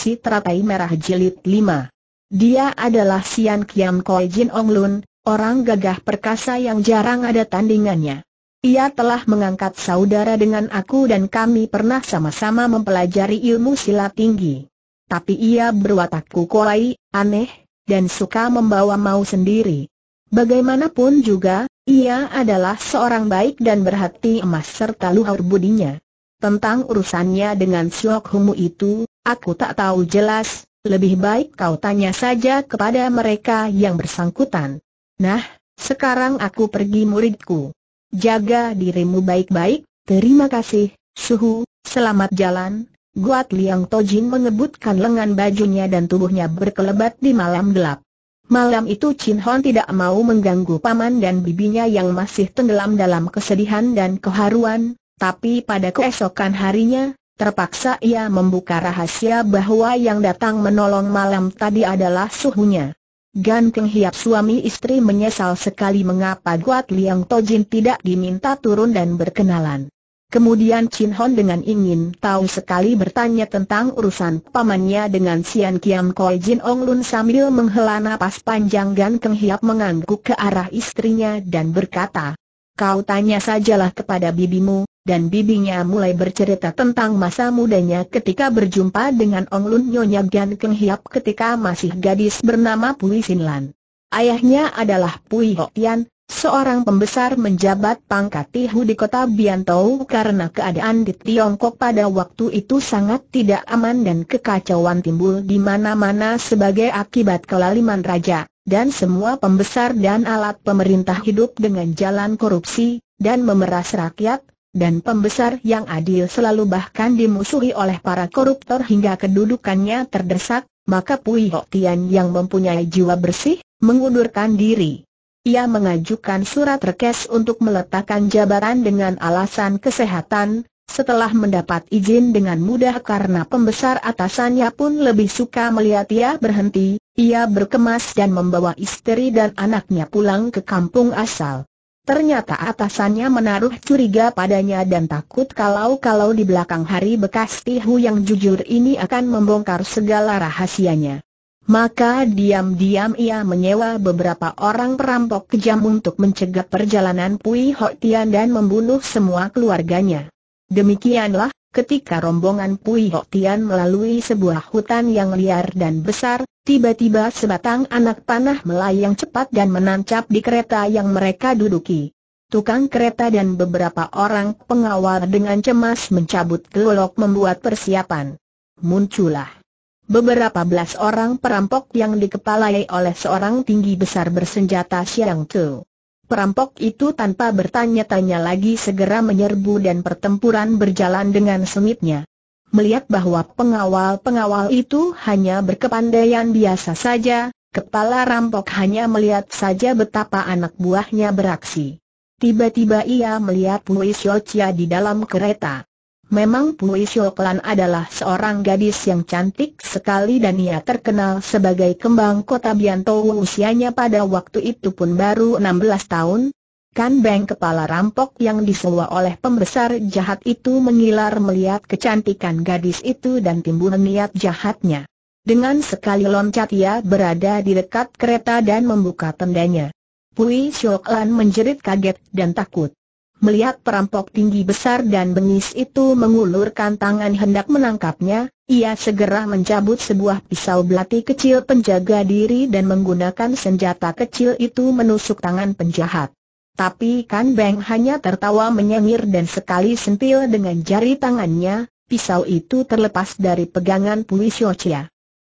Si Teratai Merah Jilid 5 Dia adalah Sian Kiam Koi Jin Ong Lun, orang gagah perkasa yang jarang ada tandingannya. Ia telah mengangkat saudara dengan aku dan kami pernah sama-sama mempelajari ilmu silat tinggi. Tapi ia berwatak kukuai, aneh, dan suka membawa mau sendiri. Bagaimanapun juga, ia adalah seorang baik dan berhati emas serta luhur budinya. Tentang urusannya dengan Siok Humu itu, Aku tak tahu jelas, lebih baik kau tanya saja kepada mereka yang bersangkutan. Nah, sekarang aku pergi muridku. Jaga dirimu baik-baik, terima kasih, Suhu, selamat jalan. Guat Liang Tojin mengebutkan lengan bajunya dan tubuhnya berkelebat di malam gelap. Malam itu Chin Hon tidak mau mengganggu paman dan bibinya yang masih tenggelam dalam kesedihan dan keharuan, tapi pada keesokan harinya, Terpaksa ia membuka rahasia bahwa yang datang menolong malam tadi adalah suhunya. Gan Keng Hiap suami istri menyesal sekali mengapa Guat Liang Tojin tidak diminta turun dan berkenalan. Kemudian Chin Hon dengan ingin tahu sekali bertanya tentang urusan pamannya dengan Sian Kiam Koi Jin Ong Lun sambil menghela nafas panjang Gan Keng Hiap mengangguk ke arah istrinya dan berkata, Kau tanya sajalah kepada bibimu, dan bibinya mulai bercerita tentang masa mudanya ketika berjumpa dengan Ong Lun Nyonya Gan Keng Hiap ketika masih gadis bernama Pui Sin Lan. Ayahnya adalah Pui Hok Tian, seorang pembesar menjabat pangkat tihu di kota Biantou karena keadaan di Tiongkok pada waktu itu sangat tidak aman dan kekacauan timbul di mana-mana sebagai akibat kelaliman raja, dan semua pembesar dan alat pemerintah hidup dengan jalan korupsi, dan memeras rakyat, dan pembesar yang adil selalu bahkan dimusuhi oleh para koruptor hingga kedudukannya terdesak, maka Pui Hok Tian yang mempunyai jiwa bersih, mengundurkan diri. Ia mengajukan surat rekes untuk meletakkan jabatan dengan alasan kesehatan, setelah mendapat izin dengan mudah karena pembesar atasannya pun lebih suka melihat ia berhenti, ia berkemas dan membawa istri dan anaknya pulang ke kampung asal. Ternyata atasannya menaruh curiga padanya dan takut kalau-kalau di belakang hari bekas Tihu yang jujur ini akan membongkar segala rahasianya. Maka diam-diam ia menyewa beberapa orang perampok kejam untuk mencegah perjalanan Pui Hok Tian dan membunuh semua keluarganya. Demikianlah, Ketika rombongan Pui Hok Tian melalui sebuah hutan yang liar dan besar, tiba-tiba sebatang anak panah melayang cepat dan menancap di kereta yang mereka duduki. Tukang kereta dan beberapa orang pengawal dengan cemas mencabut gelolok membuat persiapan. Muncullah beberapa belas orang perampok yang dikepalai oleh seorang tinggi besar bersenjata siang Tu. Perampok itu tanpa bertanya-tanya lagi segera menyerbu dan pertempuran berjalan dengan sengitnya. Melihat bahwa pengawal-pengawal itu hanya berkepandaian biasa saja, kepala rampok hanya melihat saja betapa anak buahnya beraksi. Tiba-tiba ia melihat Wei Xiaochia di dalam kereta. Memang Pui Shoklan adalah seorang gadis yang cantik sekali dan ia terkenal sebagai kembang kota Bianto usianya pada waktu itu pun baru 16 tahun. Kan Beng kepala rampok yang disewa oleh pembesar jahat itu mengilar melihat kecantikan gadis itu dan timbul niat jahatnya. Dengan sekali loncat ia berada di dekat kereta dan membuka tendanya. Pui Shoklan menjerit kaget dan takut. Melihat perampok tinggi besar dan bengis itu mengulurkan tangan hendak menangkapnya, ia segera mencabut sebuah pisau belati kecil penjaga diri dan menggunakan senjata kecil itu menusuk tangan penjahat. Tapi Kan Beng hanya tertawa menyengir dan sekali sentil dengan jari tangannya, pisau itu terlepas dari pegangan Pui Xiao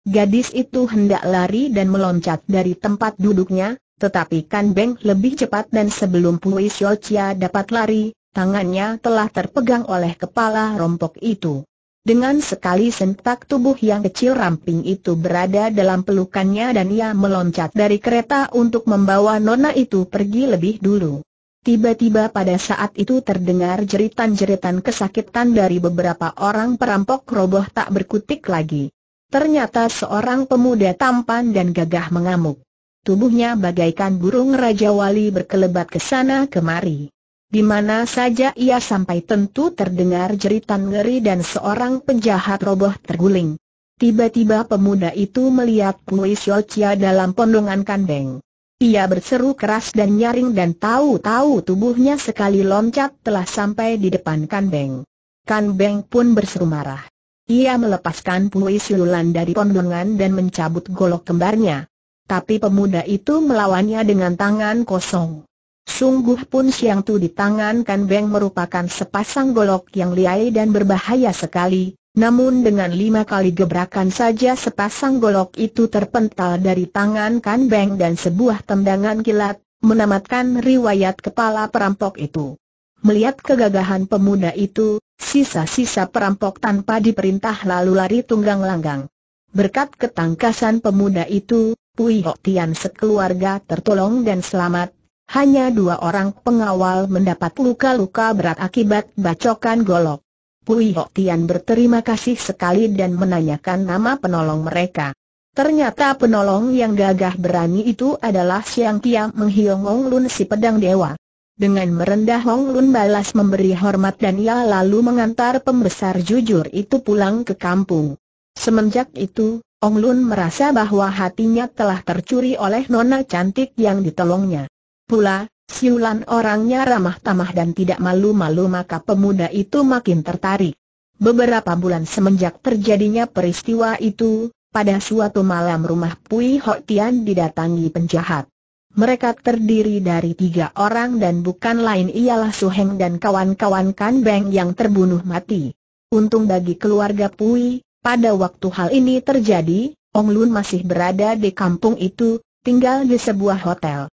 Gadis itu hendak lari dan meloncat dari tempat duduknya, tetapi Kan Beng lebih cepat dan sebelum Pui Xiao Chia dapat lari, tangannya telah terpegang oleh kepala rompok itu. Dengan sekali sentak tubuh yang kecil ramping itu berada dalam pelukannya dan ia meloncat dari kereta untuk membawa nona itu pergi lebih dulu. Tiba-tiba pada saat itu terdengar jeritan-jeritan kesakitan dari beberapa orang perampok roboh tak berkutik lagi. Ternyata seorang pemuda tampan dan gagah mengamuk. Tubuhnya bagaikan burung Raja Wali berkelebat ke sana kemari. Di mana saja ia sampai tentu terdengar jeritan ngeri dan seorang penjahat roboh terguling. Tiba-tiba pemuda itu melihat Kui Siocia dalam pondongan kandeng. Ia berseru keras dan nyaring dan tahu-tahu tubuhnya sekali loncat telah sampai di depan kandeng. Kanbeng pun berseru marah. Ia melepaskan Pui Siulan dari pondongan dan mencabut golok kembarnya. Tapi pemuda itu melawannya dengan tangan kosong. Sungguh pun siang tu di tangan Kan Beng merupakan sepasang golok yang liai dan berbahaya sekali, namun dengan lima kali gebrakan saja sepasang golok itu terpental dari tangan Kan Beng dan sebuah tendangan kilat, menamatkan riwayat kepala perampok itu. Melihat kegagahan pemuda itu, sisa-sisa perampok tanpa diperintah lalu lari tunggang langgang. Berkat ketangkasan pemuda itu, Pui Hok Tian sekeluarga tertolong dan selamat. Hanya dua orang pengawal mendapat luka-luka berat akibat bacokan golok. Pui Hok Tian berterima kasih sekali dan menanyakan nama penolong mereka. Ternyata penolong yang gagah berani itu adalah Siang Kia menghiong Hong Lun si pedang dewa. Dengan merendah Hong Lun balas memberi hormat dan ia lalu mengantar pembesar jujur itu pulang ke kampung. Semenjak itu, Ong Lun merasa bahwa hatinya telah tercuri oleh nona cantik yang ditolongnya. Pula, siulan orangnya ramah tamah dan tidak malu-malu maka pemuda itu makin tertarik. Beberapa bulan semenjak terjadinya peristiwa itu, pada suatu malam rumah Pui Ho Tian didatangi penjahat. Mereka terdiri dari tiga orang dan bukan lain ialah Su Heng dan kawan-kawan Kan Beng yang terbunuh mati. Untung bagi keluarga Pui, pada waktu hal ini terjadi, Ong Lun masih berada di kampung itu, tinggal di sebuah hotel.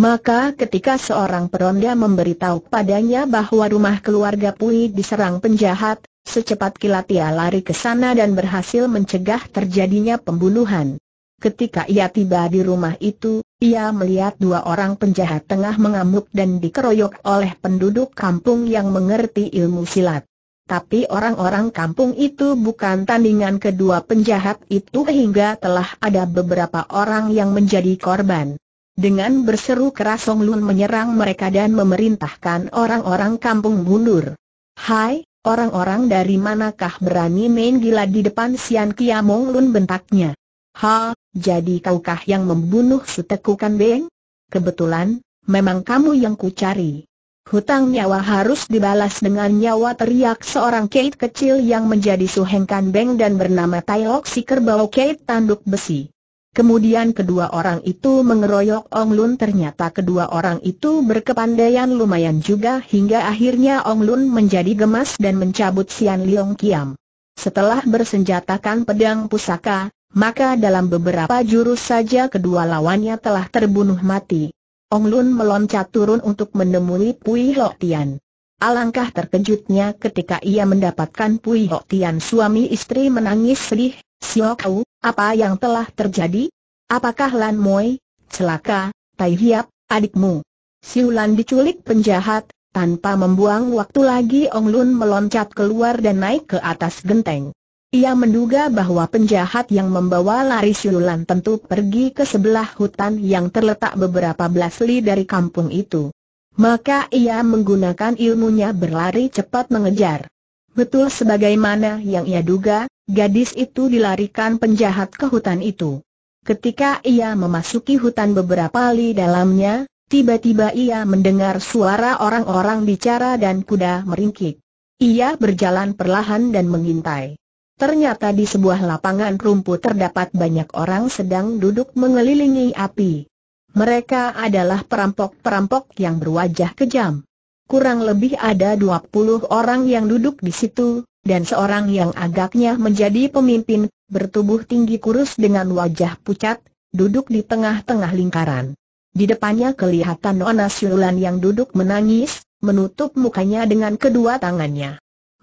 Maka ketika seorang peronda memberitahu padanya bahwa rumah keluarga Pui diserang penjahat, secepat kilat ia lari ke sana dan berhasil mencegah terjadinya pembunuhan. Ketika ia tiba di rumah itu, ia melihat dua orang penjahat tengah mengamuk dan dikeroyok oleh penduduk kampung yang mengerti ilmu silat. Tapi orang-orang kampung itu bukan tandingan kedua penjahat itu hingga telah ada beberapa orang yang menjadi korban. Dengan berseru keras Song Lun menyerang mereka dan memerintahkan orang-orang kampung mundur. Hai, orang-orang dari manakah berani main gila di depan Sian Kiamong Lun bentaknya? Ha, jadi kaukah yang membunuh Setekukan Beng? Kebetulan, memang kamu yang kucari. Hutang nyawa harus dibalas dengan nyawa teriak seorang Kate kecil yang menjadi Suheng Beng dan bernama Tailok si kerbau Kate tanduk besi. Kemudian kedua orang itu mengeroyok Ong Lun ternyata kedua orang itu berkepandaian lumayan juga hingga akhirnya Ong Lun menjadi gemas dan mencabut Sian Liong Kiam. Setelah bersenjatakan pedang pusaka, maka dalam beberapa jurus saja kedua lawannya telah terbunuh mati. Ong Lun meloncat turun untuk menemui Pui Hok Tian. Alangkah terkejutnya ketika ia mendapatkan Pui Hok Tian suami istri menangis sedih, Siok Kau, apa yang telah terjadi? Apakah Lan Moi, celaka, Tai Hiap, adikmu? Siulan diculik penjahat, tanpa membuang waktu lagi Ong Lun meloncat keluar dan naik ke atas genteng. Ia menduga bahwa penjahat yang membawa lari Siulan tentu pergi ke sebelah hutan yang terletak beberapa belas li dari kampung itu. Maka ia menggunakan ilmunya berlari cepat mengejar. Betul sebagaimana yang ia duga, gadis itu dilarikan penjahat ke hutan itu. Ketika ia memasuki hutan beberapa li dalamnya, tiba-tiba ia mendengar suara orang-orang bicara dan kuda meringkik. Ia berjalan perlahan dan mengintai. Ternyata di sebuah lapangan rumput terdapat banyak orang sedang duduk mengelilingi api. Mereka adalah perampok-perampok yang berwajah kejam. Kurang lebih ada 20 orang yang duduk di situ, dan seorang yang agaknya menjadi pemimpin, bertubuh tinggi kurus dengan wajah pucat, duduk di tengah-tengah lingkaran. Di depannya kelihatan Nona Siulan yang duduk menangis, menutup mukanya dengan kedua tangannya.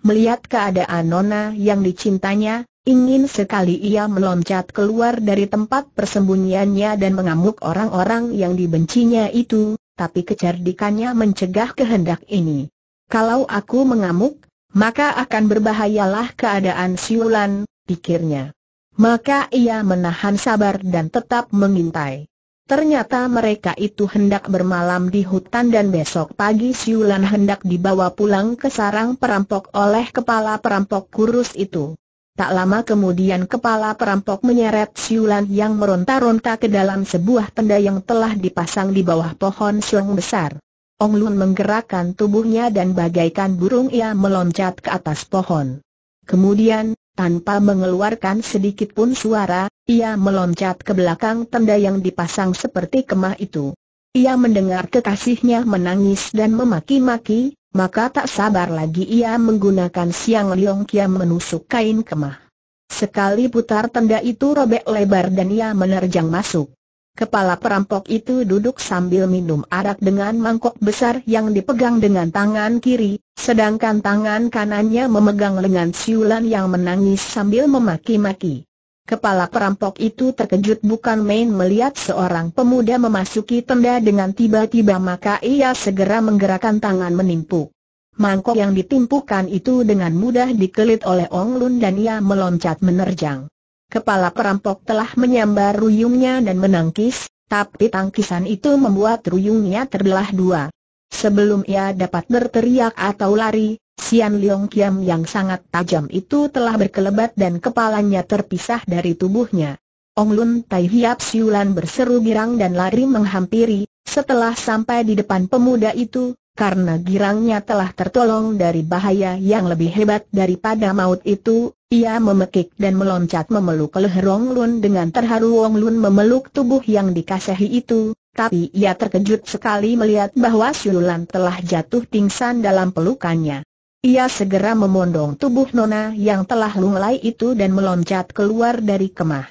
Melihat keadaan Nona yang dicintanya, ingin sekali ia meloncat keluar dari tempat persembunyiannya dan mengamuk orang-orang yang dibencinya itu, tapi kecerdikannya mencegah kehendak ini. Kalau aku mengamuk, maka akan berbahayalah keadaan siulan, pikirnya. Maka ia menahan sabar dan tetap mengintai. Ternyata mereka itu hendak bermalam di hutan dan besok pagi Siulan hendak dibawa pulang ke sarang perampok oleh kepala perampok kurus itu. Tak lama kemudian kepala perampok menyeret Siulan yang meronta-ronta ke dalam sebuah tenda yang telah dipasang di bawah pohon siung besar. Ong Lun menggerakkan tubuhnya dan bagaikan burung ia meloncat ke atas pohon. Kemudian, tanpa mengeluarkan sedikit pun suara, ia meloncat ke belakang tenda yang dipasang seperti kemah itu. Ia mendengar kekasihnya menangis dan memaki-maki, maka tak sabar lagi ia menggunakan siang liong kiam menusuk kain kemah. Sekali putar tenda itu robek lebar dan ia menerjang masuk. Kepala perampok itu duduk sambil minum arak dengan mangkok besar yang dipegang dengan tangan kiri, sedangkan tangan kanannya memegang lengan siulan yang menangis sambil memaki-maki. Kepala perampok itu terkejut bukan main melihat seorang pemuda memasuki tenda dengan tiba-tiba maka ia segera menggerakkan tangan menimpu. Mangkok yang ditimpukan itu dengan mudah dikelit oleh Ong Lun dan ia meloncat menerjang. Kepala perampok telah menyambar ruyungnya dan menangkis, tapi tangkisan itu membuat ruyungnya terbelah dua. Sebelum ia dapat berteriak atau lari, Sian Leong Kiam yang sangat tajam itu telah berkelebat dan kepalanya terpisah dari tubuhnya. Ong Lun Tai Hiap Siulan berseru girang dan lari menghampiri, setelah sampai di depan pemuda itu, karena girangnya telah tertolong dari bahaya yang lebih hebat daripada maut itu, ia memekik dan meloncat memeluk leher Wong Lun dengan terharu Wong Lun memeluk tubuh yang dikasihi itu, tapi ia terkejut sekali melihat bahwa Siulan telah jatuh pingsan dalam pelukannya. Ia segera memondong tubuh Nona yang telah lunglai itu dan meloncat keluar dari kemah.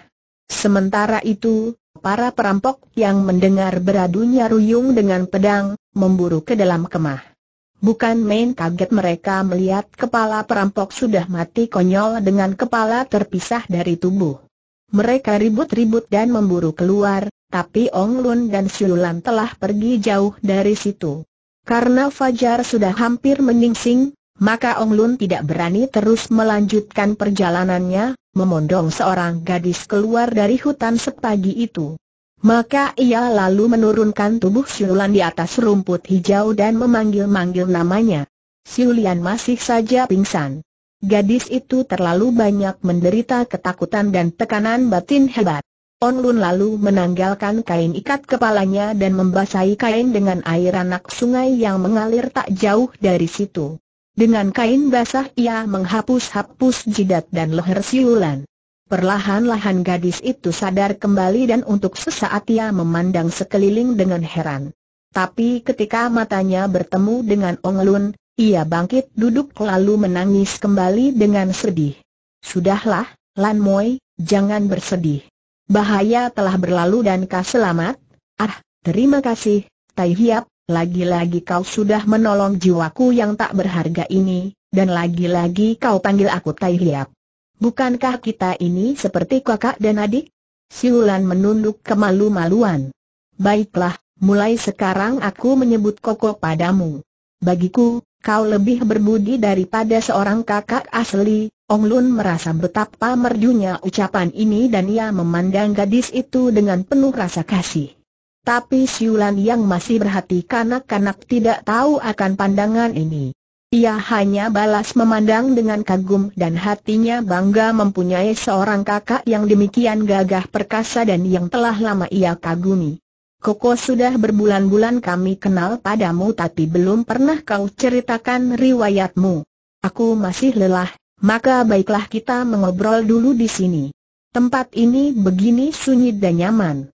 Sementara itu, para perampok yang mendengar beradunya Ruyung dengan pedang, memburu ke dalam kemah. Bukan main kaget mereka melihat kepala perampok sudah mati konyol dengan kepala terpisah dari tubuh. Mereka ribut-ribut dan memburu keluar, tapi Ong Lun dan Siulan telah pergi jauh dari situ. Karena Fajar sudah hampir meningsing, maka Ong Lun tidak berani terus melanjutkan perjalanannya, memondong seorang gadis keluar dari hutan sepagi itu. Maka ia lalu menurunkan tubuh Siulan di atas rumput hijau dan memanggil-manggil namanya. Siulian masih saja pingsan. Gadis itu terlalu banyak menderita ketakutan dan tekanan batin hebat. On Lun lalu menanggalkan kain ikat kepalanya dan membasahi kain dengan air anak sungai yang mengalir tak jauh dari situ. Dengan kain basah ia menghapus-hapus jidat dan leher siulan. Perlahan-lahan gadis itu sadar kembali dan untuk sesaat ia memandang sekeliling dengan heran. Tapi ketika matanya bertemu dengan Ong Lun, ia bangkit duduk lalu menangis kembali dengan sedih. Sudahlah, Lan Moi, jangan bersedih. Bahaya telah berlalu dan kau selamat. Ah, terima kasih, Tai Hiap, lagi-lagi kau sudah menolong jiwaku yang tak berharga ini, dan lagi-lagi kau panggil aku Tai Hiap. Bukankah kita ini seperti kakak dan adik? Siulan menunduk kemalu-maluan. Baiklah, mulai sekarang aku menyebut koko padamu. Bagiku, kau lebih berbudi daripada seorang kakak asli, Ong Lun merasa betapa merdunya ucapan ini dan ia memandang gadis itu dengan penuh rasa kasih. Tapi Siulan yang masih berhati kanak-kanak tidak tahu akan pandangan ini. Ia hanya balas memandang dengan kagum dan hatinya bangga mempunyai seorang kakak yang demikian gagah perkasa dan yang telah lama ia kagumi. Koko sudah berbulan-bulan kami kenal padamu tapi belum pernah kau ceritakan riwayatmu. Aku masih lelah, maka baiklah kita mengobrol dulu di sini. Tempat ini begini sunyi dan nyaman.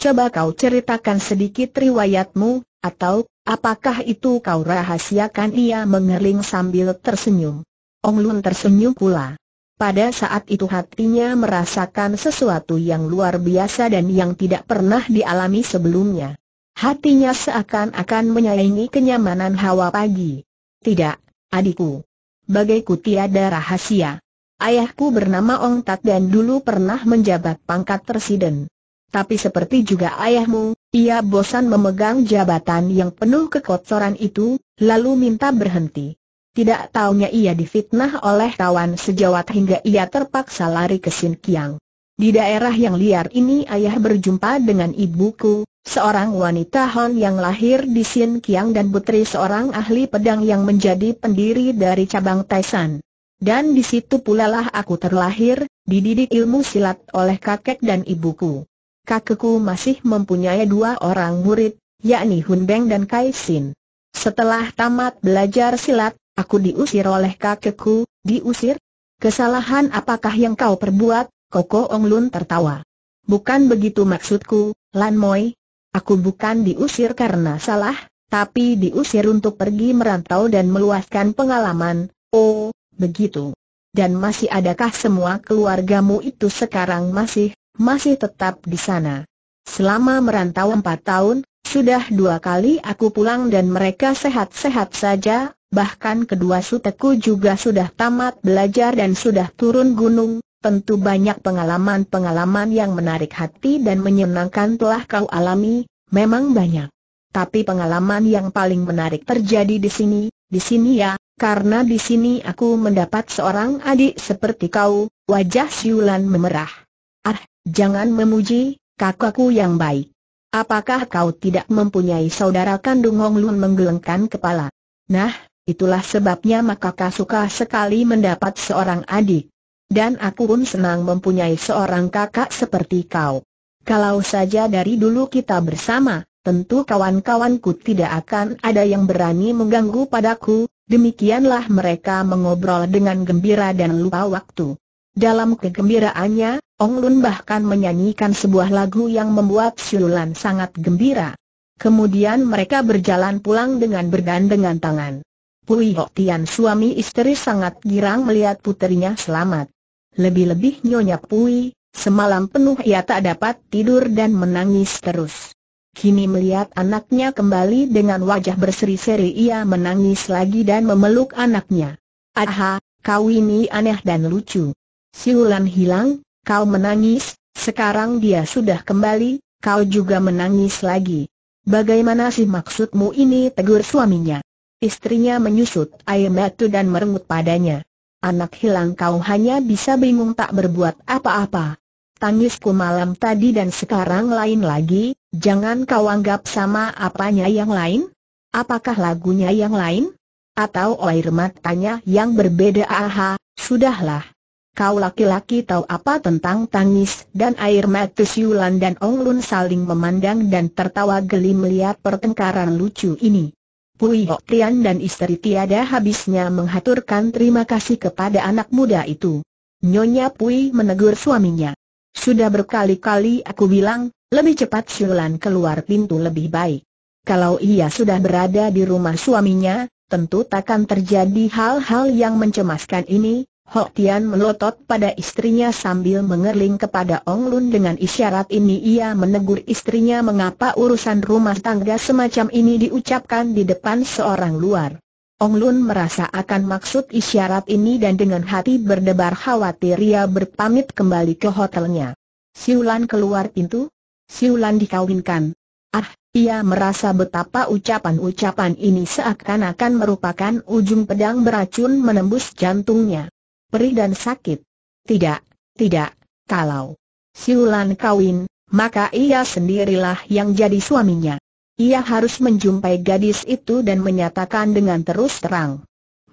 Coba kau ceritakan sedikit riwayatmu, atau, apakah itu kau rahasiakan ia mengering sambil tersenyum? Ong Lun tersenyum pula. Pada saat itu hatinya merasakan sesuatu yang luar biasa dan yang tidak pernah dialami sebelumnya. Hatinya seakan-akan menyayangi kenyamanan hawa pagi. Tidak, adikku. Bagaiku tiada rahasia. Ayahku bernama Ong Tat dan dulu pernah menjabat pangkat presiden. Tapi seperti juga ayahmu, ia bosan memegang jabatan yang penuh kekotoran itu, lalu minta berhenti. Tidak tahunya ia difitnah oleh kawan sejawat hingga ia terpaksa lari ke Xinjiang. Di daerah yang liar ini ayah berjumpa dengan ibuku, seorang wanita Hon yang lahir di Xinjiang dan putri seorang ahli pedang yang menjadi pendiri dari cabang Taisan. Dan di situ pula lah aku terlahir, dididik ilmu silat oleh kakek dan ibuku kakekku masih mempunyai dua orang murid, yakni Hun Beng dan Kai Sin. Setelah tamat belajar silat, aku diusir oleh kakekku, diusir? Kesalahan apakah yang kau perbuat? Koko Ong Lun tertawa. Bukan begitu maksudku, Lan Moi. Aku bukan diusir karena salah, tapi diusir untuk pergi merantau dan meluaskan pengalaman. Oh, begitu. Dan masih adakah semua keluargamu itu sekarang masih masih tetap di sana. Selama merantau empat tahun, sudah dua kali aku pulang dan mereka sehat-sehat saja, bahkan kedua suteku juga sudah tamat belajar dan sudah turun gunung, tentu banyak pengalaman-pengalaman yang menarik hati dan menyenangkan telah kau alami, memang banyak. Tapi pengalaman yang paling menarik terjadi di sini, di sini ya, karena di sini aku mendapat seorang adik seperti kau, wajah Siulan memerah. Ah, Jangan memuji, kakakku yang baik. Apakah kau tidak mempunyai saudara kandung Hong Lun menggelengkan kepala? Nah, itulah sebabnya maka kakak suka sekali mendapat seorang adik. Dan aku pun senang mempunyai seorang kakak seperti kau. Kalau saja dari dulu kita bersama, tentu kawan-kawanku tidak akan ada yang berani mengganggu padaku, demikianlah mereka mengobrol dengan gembira dan lupa waktu. Dalam kegembiraannya, Ong Lun bahkan menyanyikan sebuah lagu yang membuat Siulan sangat gembira. Kemudian mereka berjalan pulang dengan bergandengan tangan. Pui Hok Tian suami istri sangat girang melihat putrinya selamat. Lebih-lebih Nyonya Pui, semalam penuh ia tak dapat tidur dan menangis terus. Kini melihat anaknya kembali dengan wajah berseri-seri ia menangis lagi dan memeluk anaknya. Aha, kau ini aneh dan lucu. Siulan hilang, kau menangis, sekarang dia sudah kembali, kau juga menangis lagi. Bagaimana sih maksudmu ini tegur suaminya? Istrinya menyusut air itu dan merengut padanya. Anak hilang kau hanya bisa bingung tak berbuat apa-apa. Tangisku malam tadi dan sekarang lain lagi, jangan kau anggap sama apanya yang lain? Apakah lagunya yang lain? Atau air matanya yang berbeda aha, sudahlah. Kau laki-laki tahu apa tentang tangis dan air mata Siulan dan Ong Lun saling memandang dan tertawa geli melihat pertengkaran lucu ini. Pui Hok Tian dan istri tiada habisnya menghaturkan terima kasih kepada anak muda itu. Nyonya Pui menegur suaminya. Sudah berkali-kali aku bilang, lebih cepat Siulan keluar pintu lebih baik. Kalau ia sudah berada di rumah suaminya, tentu takkan terjadi hal-hal yang mencemaskan ini, Hok Tian melotot pada istrinya sambil mengerling kepada Ong Lun dengan isyarat ini ia menegur istrinya mengapa urusan rumah tangga semacam ini diucapkan di depan seorang luar. Ong Lun merasa akan maksud isyarat ini dan dengan hati berdebar khawatir ia berpamit kembali ke hotelnya. Siulan keluar pintu, Siulan dikawinkan. Ah, ia merasa betapa ucapan-ucapan ini seakan-akan merupakan ujung pedang beracun menembus jantungnya perih dan sakit. Tidak, tidak, kalau siulan kawin, maka ia sendirilah yang jadi suaminya. Ia harus menjumpai gadis itu dan menyatakan dengan terus terang.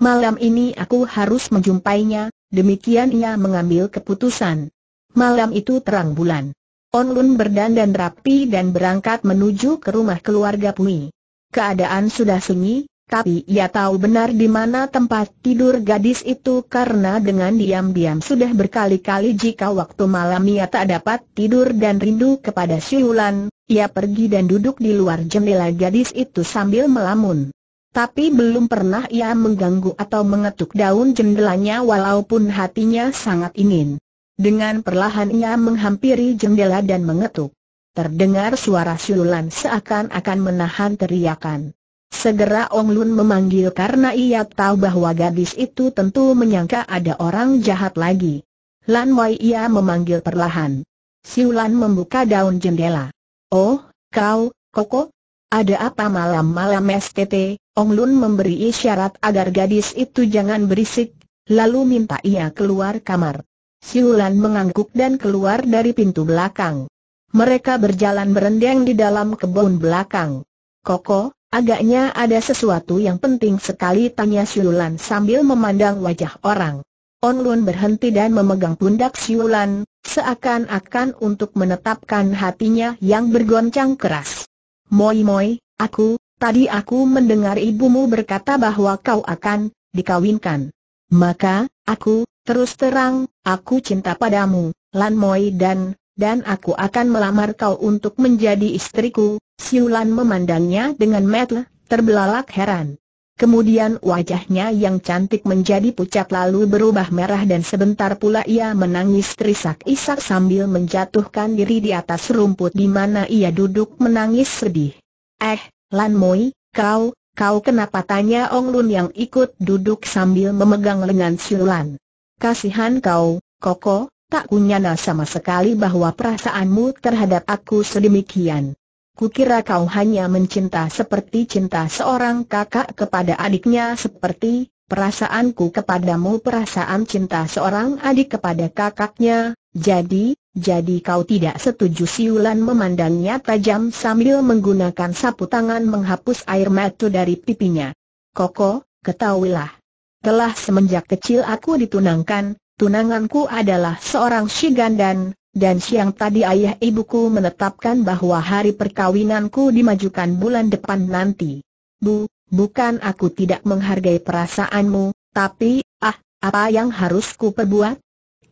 Malam ini aku harus menjumpainya, demikian ia mengambil keputusan. Malam itu terang bulan. Onlun berdandan rapi dan berangkat menuju ke rumah keluarga Pui. Keadaan sudah sunyi, tapi ia tahu benar di mana tempat tidur gadis itu karena dengan diam-diam sudah berkali-kali jika waktu malam ia tak dapat tidur dan rindu kepada Siulan, ia pergi dan duduk di luar jendela gadis itu sambil melamun. Tapi belum pernah ia mengganggu atau mengetuk daun jendelanya walaupun hatinya sangat ingin. Dengan perlahan ia menghampiri jendela dan mengetuk. Terdengar suara Siulan seakan-akan menahan teriakan. Segera Ong Lun memanggil karena ia tahu bahwa gadis itu tentu menyangka ada orang jahat lagi. Lan Wai ia memanggil perlahan. Siulan membuka daun jendela. Oh, kau, Koko? Ada apa malam-malam STT? Ong Lun memberi isyarat agar gadis itu jangan berisik, lalu minta ia keluar kamar. Siulan mengangguk dan keluar dari pintu belakang. Mereka berjalan berendeng di dalam kebun belakang. Koko, Agaknya ada sesuatu yang penting sekali tanya Siulan sambil memandang wajah orang. Onlun berhenti dan memegang pundak Siulan, seakan-akan untuk menetapkan hatinya yang bergoncang keras. Moi moi, aku, tadi aku mendengar ibumu berkata bahwa kau akan dikawinkan. Maka, aku, terus terang, aku cinta padamu, Lan Moi dan, dan aku akan melamar kau untuk menjadi istriku. Siulan memandangnya dengan metle, terbelalak heran. Kemudian wajahnya yang cantik menjadi pucat lalu berubah merah dan sebentar pula ia menangis terisak-isak sambil menjatuhkan diri di atas rumput di mana ia duduk menangis sedih. Eh, Lan Moi, kau, kau kenapa tanya Ong Lun yang ikut duduk sambil memegang lengan Siulan. Kasihan kau, Koko, Tak kunyana sama sekali bahwa perasaanmu terhadap aku sedemikian. Kukira kau hanya mencinta seperti cinta seorang kakak kepada adiknya seperti perasaanku kepadamu perasaan cinta seorang adik kepada kakaknya, jadi, jadi kau tidak setuju siulan memandangnya tajam sambil menggunakan sapu tangan menghapus air mata dari pipinya. Koko, ketahuilah. Telah semenjak kecil aku ditunangkan, tunanganku adalah seorang Shigandan, dan siang tadi ayah ibuku menetapkan bahwa hari perkawinanku dimajukan bulan depan nanti. Bu, bukan aku tidak menghargai perasaanmu, tapi, ah, apa yang harus ku perbuat?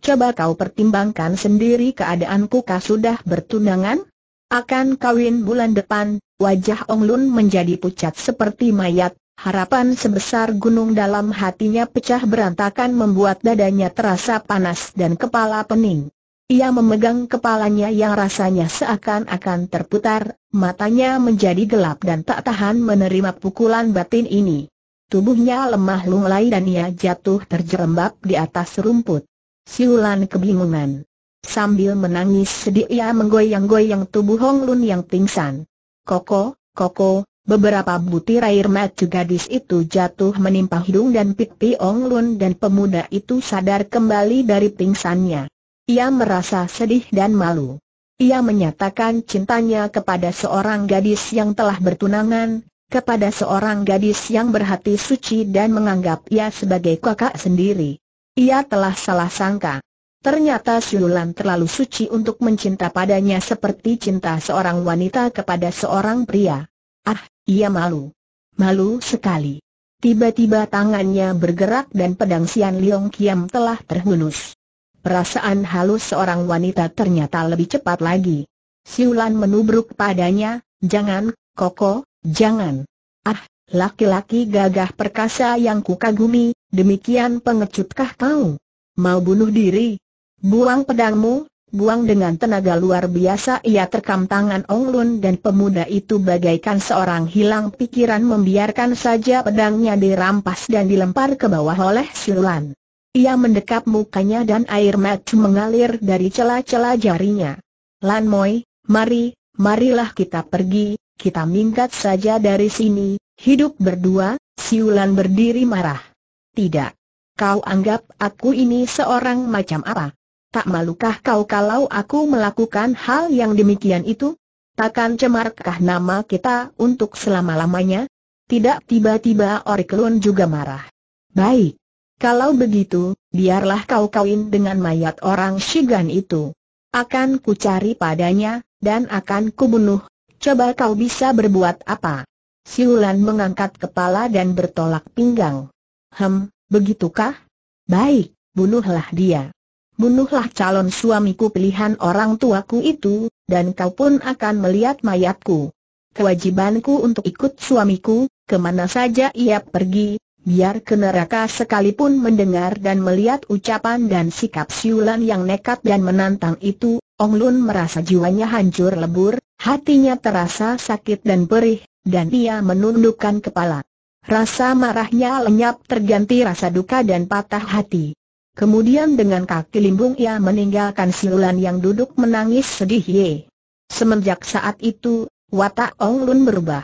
Coba kau pertimbangkan sendiri keadaanku kah sudah bertunangan? Akan kawin bulan depan, wajah Ong Lun menjadi pucat seperti mayat, Harapan sebesar gunung dalam hatinya pecah berantakan membuat dadanya terasa panas dan kepala pening. Ia memegang kepalanya yang rasanya seakan-akan terputar, matanya menjadi gelap dan tak tahan menerima pukulan batin ini. Tubuhnya lemah lunglai dan ia jatuh terjerembab di atas rumput. Siulan kebingungan. Sambil menangis sedih ia menggoyang-goyang tubuh Hong Lun yang pingsan. Koko, Koko, Beberapa butir air mata gadis itu jatuh menimpa hidung dan pipi Ong Lun dan pemuda itu sadar kembali dari pingsannya. Ia merasa sedih dan malu. Ia menyatakan cintanya kepada seorang gadis yang telah bertunangan, kepada seorang gadis yang berhati suci dan menganggap ia sebagai kakak sendiri. Ia telah salah sangka. Ternyata Siulan terlalu suci untuk mencinta padanya seperti cinta seorang wanita kepada seorang pria. Ah, ia malu. Malu sekali. Tiba-tiba tangannya bergerak dan pedang Sian Liong Kiam telah terhunus. Perasaan halus seorang wanita ternyata lebih cepat lagi. Siulan menubruk padanya, jangan, Koko, jangan. Ah, laki-laki gagah perkasa yang kukagumi, demikian pengecutkah kau? Mau bunuh diri? Buang pedangmu, buang dengan tenaga luar biasa ia terkam tangan Ong Lun dan pemuda itu bagaikan seorang hilang pikiran membiarkan saja pedangnya dirampas dan dilempar ke bawah oleh silulan. Ia mendekap mukanya dan air mata mengalir dari celah-celah jarinya. Lan Moi, mari, marilah kita pergi, kita minggat saja dari sini, hidup berdua, siulan berdiri marah. Tidak. Kau anggap aku ini seorang macam apa? tak malukah kau kalau aku melakukan hal yang demikian itu? Takkan cemarkah nama kita untuk selama-lamanya? Tidak tiba-tiba Oriklun juga marah. Baik. Kalau begitu, biarlah kau kawin dengan mayat orang Shigan itu. Akan ku cari padanya, dan akan ku bunuh. Coba kau bisa berbuat apa? Siulan mengangkat kepala dan bertolak pinggang. Hem, begitukah? Baik, bunuhlah dia bunuhlah calon suamiku pilihan orang tuaku itu, dan kau pun akan melihat mayatku. Kewajibanku untuk ikut suamiku, kemana saja ia pergi, biar ke neraka sekalipun mendengar dan melihat ucapan dan sikap siulan yang nekat dan menantang itu, Ong Lun merasa jiwanya hancur lebur, hatinya terasa sakit dan perih, dan ia menundukkan kepala. Rasa marahnya lenyap terganti rasa duka dan patah hati. Kemudian dengan kaki limbung ia meninggalkan silulan yang duduk menangis sedih ye. Semenjak saat itu, watak Ong Lun berubah.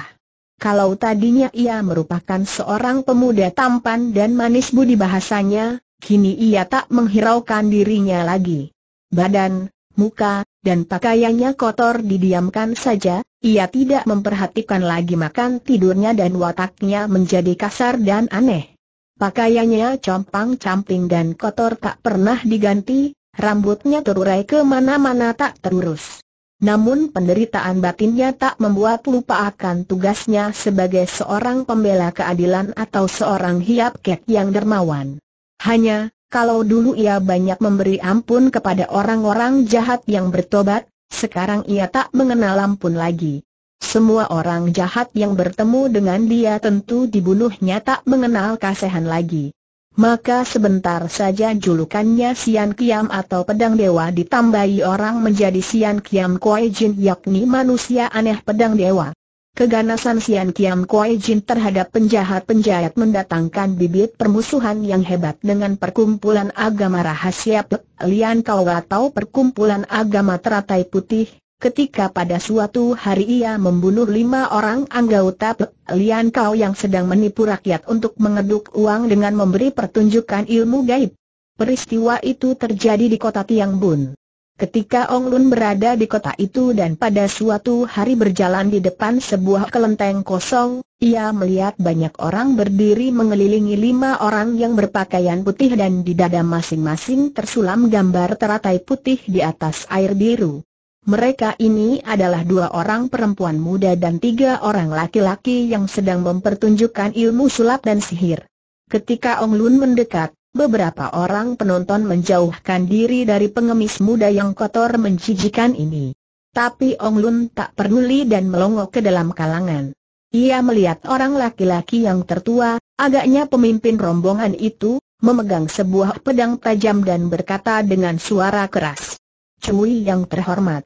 Kalau tadinya ia merupakan seorang pemuda tampan dan manis budi bahasanya, kini ia tak menghiraukan dirinya lagi. Badan, muka, dan pakaiannya kotor didiamkan saja, ia tidak memperhatikan lagi makan tidurnya dan wataknya menjadi kasar dan aneh. Pakaiannya compang-camping dan kotor tak pernah diganti, rambutnya terurai kemana-mana tak terurus. Namun penderitaan batinnya tak membuat lupa akan tugasnya sebagai seorang pembela keadilan atau seorang hiap kek yang dermawan. Hanya, kalau dulu ia banyak memberi ampun kepada orang-orang jahat yang bertobat, sekarang ia tak mengenal ampun lagi. Semua orang jahat yang bertemu dengan dia tentu dibunuhnya tak mengenal kasihan lagi. Maka sebentar saja julukannya Sian Kiam atau Pedang Dewa ditambahi orang menjadi Sian Kiam Kuai Jin yakni manusia aneh Pedang Dewa. Keganasan Sian Kiam Kuai Jin terhadap penjahat-penjahat mendatangkan bibit permusuhan yang hebat dengan perkumpulan agama rahasia Pek Lian Kau atau perkumpulan agama teratai putih, ketika pada suatu hari ia membunuh lima orang anggota Lian Kau yang sedang menipu rakyat untuk mengeduk uang dengan memberi pertunjukan ilmu gaib. Peristiwa itu terjadi di kota Tiang Bun. Ketika Ong Lun berada di kota itu dan pada suatu hari berjalan di depan sebuah kelenteng kosong, ia melihat banyak orang berdiri mengelilingi lima orang yang berpakaian putih dan di dada masing-masing tersulam gambar teratai putih di atas air biru. Mereka ini adalah dua orang perempuan muda dan tiga orang laki-laki yang sedang mempertunjukkan ilmu sulap dan sihir. Ketika Ong Lun mendekat, beberapa orang penonton menjauhkan diri dari pengemis muda yang kotor menjijikan ini. Tapi Ong Lun tak peduli dan melongok ke dalam kalangan. Ia melihat orang laki-laki yang tertua, agaknya pemimpin rombongan itu, memegang sebuah pedang tajam dan berkata dengan suara keras. Cui yang terhormat,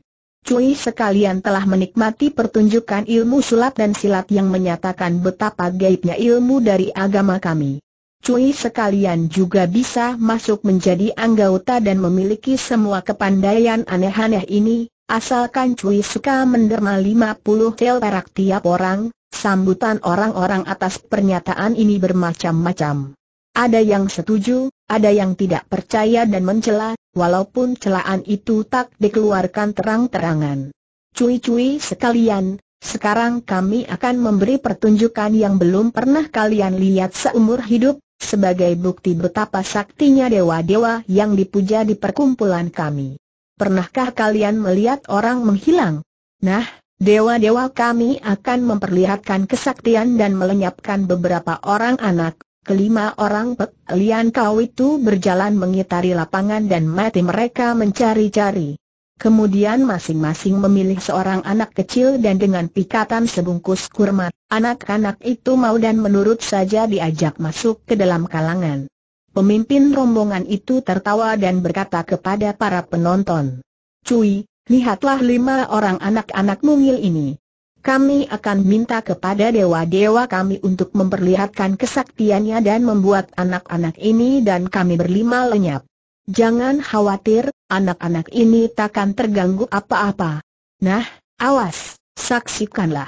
Cui sekalian telah menikmati pertunjukan ilmu sulap dan silat yang menyatakan betapa gaibnya ilmu dari agama kami. Cui sekalian juga bisa masuk menjadi anggota dan memiliki semua kepandaian aneh-aneh ini, asalkan Cui suka menderma 50 tel perak tiap orang, sambutan orang-orang atas pernyataan ini bermacam-macam. Ada yang setuju, ada yang tidak percaya dan mencela, walaupun celaan itu tak dikeluarkan terang-terangan. Cui-cui sekalian, sekarang kami akan memberi pertunjukan yang belum pernah kalian lihat seumur hidup, sebagai bukti betapa saktinya dewa-dewa yang dipuja di perkumpulan kami. Pernahkah kalian melihat orang menghilang? Nah, dewa-dewa kami akan memperlihatkan kesaktian dan melenyapkan beberapa orang anak Kelima orang Pek Lian Kau itu berjalan mengitari lapangan dan mati mereka mencari-cari. Kemudian masing-masing memilih seorang anak kecil dan dengan pikatan sebungkus kurma, anak-anak itu mau dan menurut saja diajak masuk ke dalam kalangan. Pemimpin rombongan itu tertawa dan berkata kepada para penonton, Cui, lihatlah lima orang anak-anak mungil ini, kami akan minta kepada dewa-dewa kami untuk memperlihatkan kesaktiannya dan membuat anak-anak ini dan kami berlima lenyap. Jangan khawatir, anak-anak ini takkan terganggu apa-apa. Nah, awas, saksikanlah.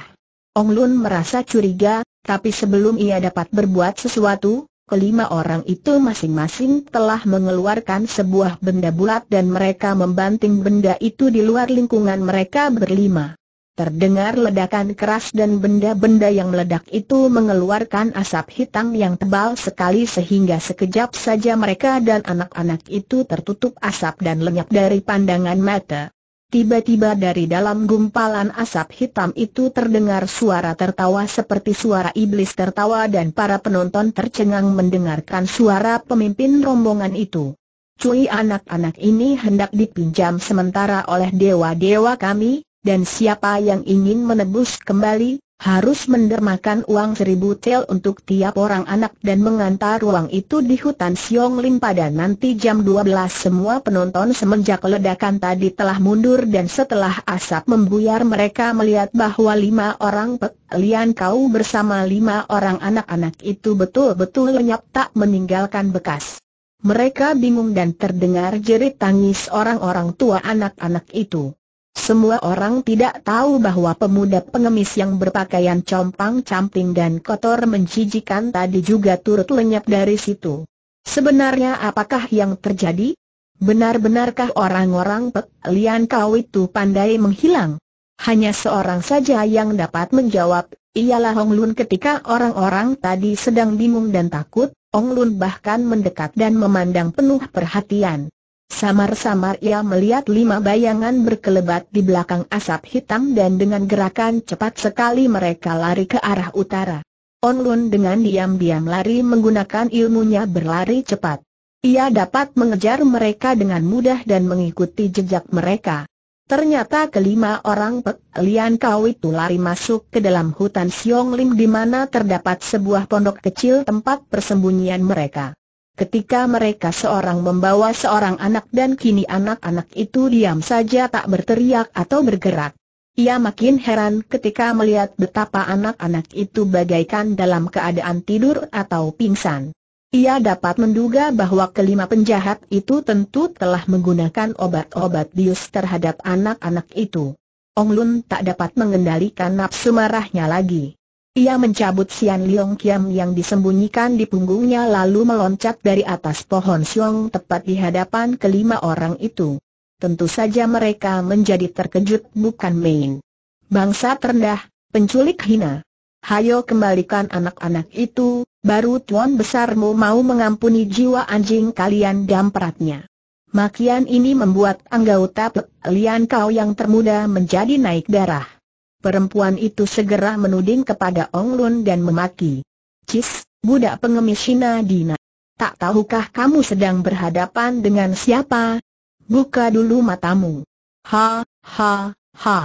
Ong Lun merasa curiga, tapi sebelum ia dapat berbuat sesuatu, kelima orang itu masing-masing telah mengeluarkan sebuah benda bulat dan mereka membanting benda itu di luar lingkungan mereka berlima. Terdengar ledakan keras dan benda-benda yang meledak itu mengeluarkan asap hitam yang tebal sekali sehingga sekejap saja mereka dan anak-anak itu tertutup asap dan lenyap dari pandangan mata. Tiba-tiba dari dalam gumpalan asap hitam itu terdengar suara tertawa seperti suara iblis tertawa dan para penonton tercengang mendengarkan suara pemimpin rombongan itu. Cui anak-anak ini hendak dipinjam sementara oleh dewa-dewa kami, dan siapa yang ingin menebus kembali, harus mendermakan uang seribu tel untuk tiap orang anak dan mengantar uang itu di hutan Siong Lim pada nanti jam 12 semua penonton semenjak ledakan tadi telah mundur dan setelah asap membuyar mereka melihat bahwa lima orang pek Lian Kau bersama lima orang anak-anak itu betul-betul lenyap tak meninggalkan bekas. Mereka bingung dan terdengar jerit tangis orang-orang tua anak-anak itu. Semua orang tidak tahu bahwa pemuda pengemis yang berpakaian compang-camping dan kotor menjijikan tadi juga turut lenyap dari situ. Sebenarnya apakah yang terjadi? Benar-benarkah orang-orang Pek Lian Kau itu pandai menghilang? Hanya seorang saja yang dapat menjawab, ialah Hong Lun ketika orang-orang tadi sedang bingung dan takut, Hong Lun bahkan mendekat dan memandang penuh perhatian. Samar-samar ia melihat lima bayangan berkelebat di belakang asap hitam dan dengan gerakan cepat sekali mereka lari ke arah utara. Onlun dengan diam-diam lari menggunakan ilmunya berlari cepat. Ia dapat mengejar mereka dengan mudah dan mengikuti jejak mereka. Ternyata kelima orang Pek Lian Kau itu lari masuk ke dalam hutan Siong Lim di mana terdapat sebuah pondok kecil tempat persembunyian mereka. Ketika mereka seorang membawa seorang anak dan kini anak-anak itu diam saja tak berteriak atau bergerak. Ia makin heran ketika melihat betapa anak-anak itu bagaikan dalam keadaan tidur atau pingsan. Ia dapat menduga bahwa kelima penjahat itu tentu telah menggunakan obat-obat bius terhadap anak-anak itu. Ong Lun tak dapat mengendalikan nafsu marahnya lagi. Ia mencabut Sian Liong Kiam yang disembunyikan di punggungnya lalu meloncat dari atas pohon siung tepat di hadapan kelima orang itu. Tentu saja mereka menjadi terkejut bukan main. Bangsa terendah, penculik hina. Hayo kembalikan anak-anak itu, baru tuan besarmu mau mengampuni jiwa anjing kalian dan peratnya. Makian ini membuat anggota pelian Kau yang termuda menjadi naik darah. Perempuan itu segera menuding kepada Ong Lun dan memaki. Cis, budak pengemis Cina Dina. Tak tahukah kamu sedang berhadapan dengan siapa? Buka dulu matamu. Ha, ha, ha.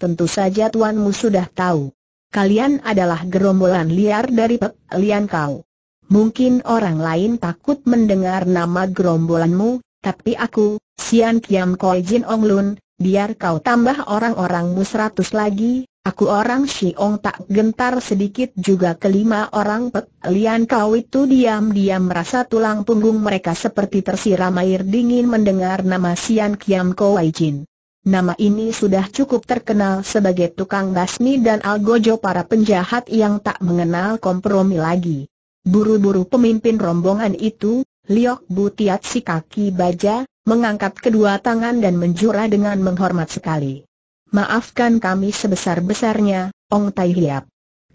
Tentu saja tuanmu sudah tahu. Kalian adalah gerombolan liar dari Pek Lian Kau. Mungkin orang lain takut mendengar nama gerombolanmu, tapi aku, Sian Kiam Koi Jin Ong Lun, biar kau tambah orang-orangmu seratus lagi, aku orang Shiong tak gentar sedikit juga kelima orang Pek Lian kau itu diam-diam merasa tulang punggung mereka seperti tersiram air dingin mendengar nama Sian Kiam Kowai Jin. Nama ini sudah cukup terkenal sebagai tukang basmi dan algojo para penjahat yang tak mengenal kompromi lagi. Buru-buru pemimpin rombongan itu, Liok Butiat si kaki baja, mengangkat kedua tangan dan menjura dengan menghormat sekali. Maafkan kami sebesar-besarnya, Ong Tai Hiap.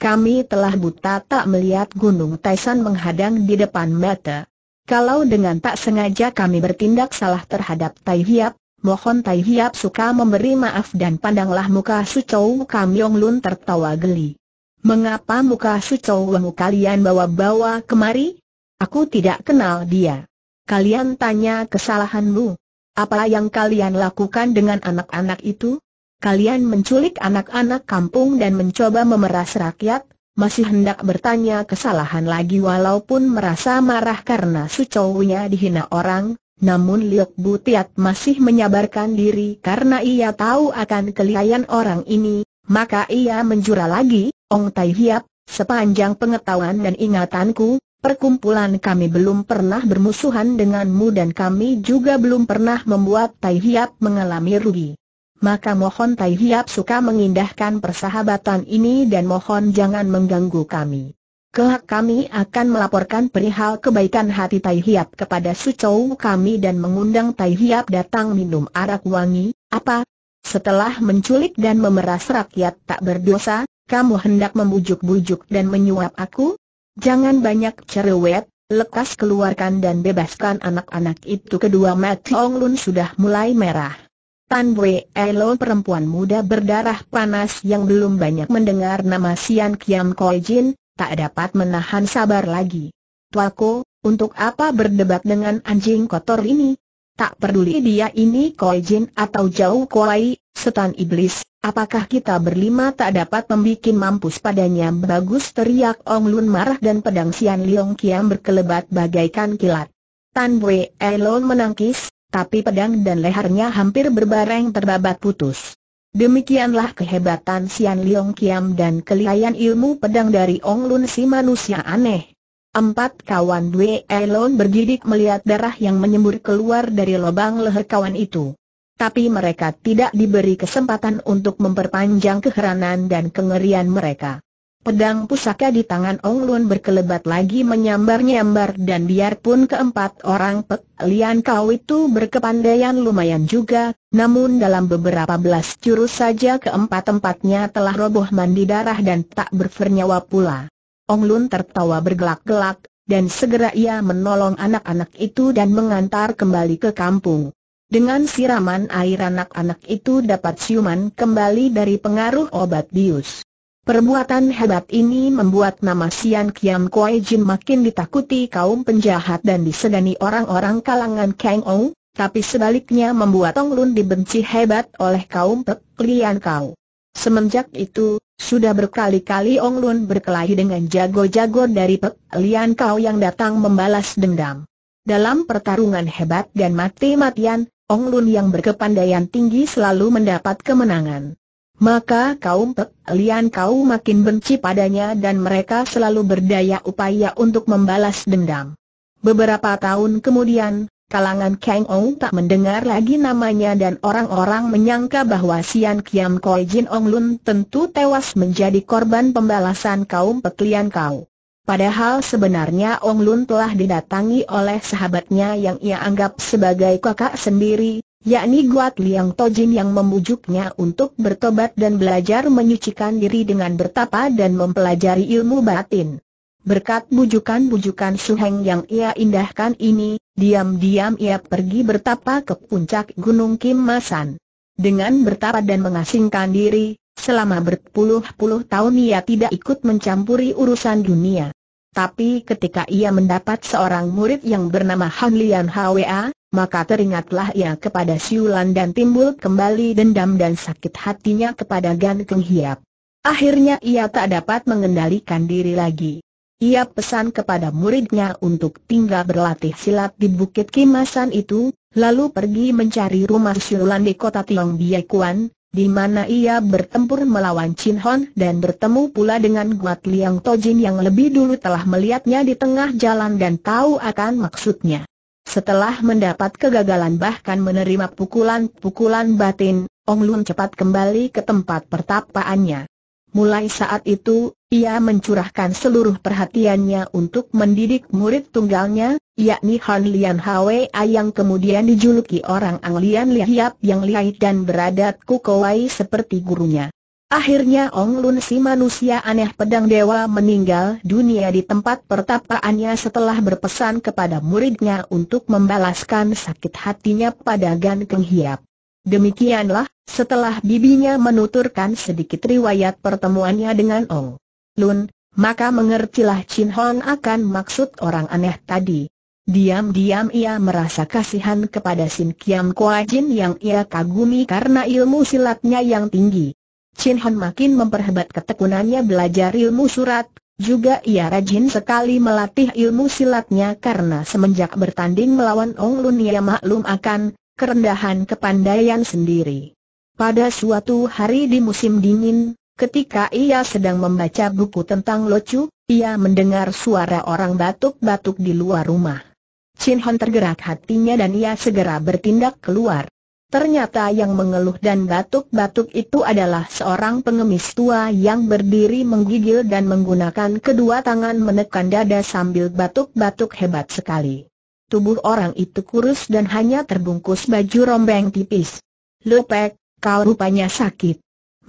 Kami telah buta tak melihat Gunung Taisan menghadang di depan mata. Kalau dengan tak sengaja kami bertindak salah terhadap Tai Hiap, mohon Tai Hiap suka memberi maaf dan pandanglah muka Sucou Kam Yong Lun tertawa geli. Mengapa muka Sucou kalian bawa-bawa kemari? Aku tidak kenal dia. Kalian tanya kesalahanmu. Apa yang kalian lakukan dengan anak-anak itu? Kalian menculik anak-anak kampung dan mencoba memeras rakyat, masih hendak bertanya kesalahan lagi walaupun merasa marah karena sucownya dihina orang, namun Liok Butiat masih menyabarkan diri karena ia tahu akan kelihayan orang ini, maka ia menjura lagi, Ong Tai Hiap, sepanjang pengetahuan dan ingatanku, Perkumpulan kami belum pernah bermusuhan denganmu dan kami juga belum pernah membuat Tai Hiap mengalami rugi. Maka mohon Tai Hiap suka mengindahkan persahabatan ini dan mohon jangan mengganggu kami. Kelak kami akan melaporkan perihal kebaikan hati Tai Hiap kepada Sucou kami dan mengundang Tai Hiap datang minum arak wangi, apa? Setelah menculik dan memeras rakyat tak berdosa, kamu hendak membujuk-bujuk dan menyuap aku? Jangan banyak cerewet, lekas keluarkan dan bebaskan anak-anak itu kedua mata Ong Lun sudah mulai merah. Tan Wei Elo perempuan muda berdarah panas yang belum banyak mendengar nama Sian Kiam Koi Jin, tak dapat menahan sabar lagi. Tuaku, untuk apa berdebat dengan anjing kotor ini? Tak peduli dia ini Koi Jin atau jauh Koi, setan iblis, apakah kita berlima tak dapat membuat mampus padanya bagus teriak Ong Lun marah dan pedang Sian Liong Kiam berkelebat bagaikan kilat. Tan Wei Elon menangkis, tapi pedang dan lehernya hampir berbareng terbabat putus. Demikianlah kehebatan Sian Liong Kiam dan kelihayan ilmu pedang dari Ong Lun si manusia aneh. Empat kawan Wei Elon bergidik melihat darah yang menyembur keluar dari lubang leher kawan itu. Tapi mereka tidak diberi kesempatan untuk memperpanjang keheranan dan kengerian mereka. Pedang pusaka di tangan Ong Lun berkelebat lagi menyambar-nyambar dan biarpun keempat orang Pek Lian Kau itu berkepandaian lumayan juga, namun dalam beberapa belas jurus saja keempat-empatnya telah roboh mandi darah dan tak bernyawa pula. Ong Lun tertawa bergelak-gelak, dan segera ia menolong anak-anak itu dan mengantar kembali ke kampung. Dengan siraman air anak-anak itu dapat siuman kembali dari pengaruh obat bius. Perbuatan hebat ini membuat nama Sian Kiam Koi Jin makin ditakuti kaum penjahat dan disegani orang-orang kalangan Kang Ong, tapi sebaliknya membuat Ong Lun dibenci hebat oleh kaum Pek Kau. Semenjak itu, sudah berkali-kali Ong Lun berkelahi dengan jago-jago dari Pek Lian Kau yang datang membalas dendam. Dalam pertarungan hebat dan mati-matian, Ong Lun yang berkepandaian tinggi selalu mendapat kemenangan. Maka kaum Pek Lian Kau makin benci padanya dan mereka selalu berdaya upaya untuk membalas dendam. Beberapa tahun kemudian, Kalangan Kang Ong tak mendengar lagi namanya dan orang-orang menyangka bahwa Sian Kiam Koi Jin Ong Lun tentu tewas menjadi korban pembalasan kaum peklian kau. Padahal sebenarnya Ong Lun telah didatangi oleh sahabatnya yang ia anggap sebagai kakak sendiri, yakni Guat Liang Tojin yang membujuknya untuk bertobat dan belajar menyucikan diri dengan bertapa dan mempelajari ilmu batin. Berkat bujukan-bujukan Suheng yang ia indahkan ini, diam-diam ia pergi bertapa ke puncak Gunung Kim Masan. Dengan bertapa dan mengasingkan diri, selama berpuluh-puluh tahun ia tidak ikut mencampuri urusan dunia. Tapi ketika ia mendapat seorang murid yang bernama Han Lian Hwa, maka teringatlah ia kepada Siulan dan timbul kembali dendam dan sakit hatinya kepada Gan Keng Hiap. Akhirnya ia tak dapat mengendalikan diri lagi. Ia pesan kepada muridnya untuk tinggal berlatih silat di Bukit Kimasan itu, lalu pergi mencari rumah Siulan di kota Tiong Biakuan, di mana ia bertempur melawan Chin Hon dan bertemu pula dengan Guat Liang Tojin yang lebih dulu telah melihatnya di tengah jalan dan tahu akan maksudnya. Setelah mendapat kegagalan bahkan menerima pukulan-pukulan batin, Ong Lun cepat kembali ke tempat pertapaannya. Mulai saat itu, ia mencurahkan seluruh perhatiannya untuk mendidik murid tunggalnya, yakni Han Lian Hwa yang kemudian dijuluki orang Ang Lian yang lihai dan beradat kukowai seperti gurunya. Akhirnya Ong Lun si manusia aneh pedang dewa meninggal dunia di tempat pertapaannya setelah berpesan kepada muridnya untuk membalaskan sakit hatinya pada Gan Keng Hiap. Demikianlah, setelah bibinya menuturkan sedikit riwayat pertemuannya dengan Ong Lun, maka mengertilah Chin Hon akan maksud orang aneh tadi. Diam-diam ia merasa kasihan kepada Sin Kiam Kua Jin yang ia kagumi karena ilmu silatnya yang tinggi. Chin Hon makin memperhebat ketekunannya belajar ilmu surat, juga ia rajin sekali melatih ilmu silatnya karena semenjak bertanding melawan Ong Lun ia maklum akan kerendahan kepandaian sendiri. Pada suatu hari di musim dingin, Ketika ia sedang membaca buku tentang Locu, ia mendengar suara orang batuk-batuk di luar rumah. Chin Hon tergerak hatinya dan ia segera bertindak keluar. Ternyata yang mengeluh dan batuk-batuk itu adalah seorang pengemis tua yang berdiri menggigil dan menggunakan kedua tangan menekan dada sambil batuk-batuk hebat sekali. Tubuh orang itu kurus dan hanya terbungkus baju rombeng tipis. Lopek, kau rupanya sakit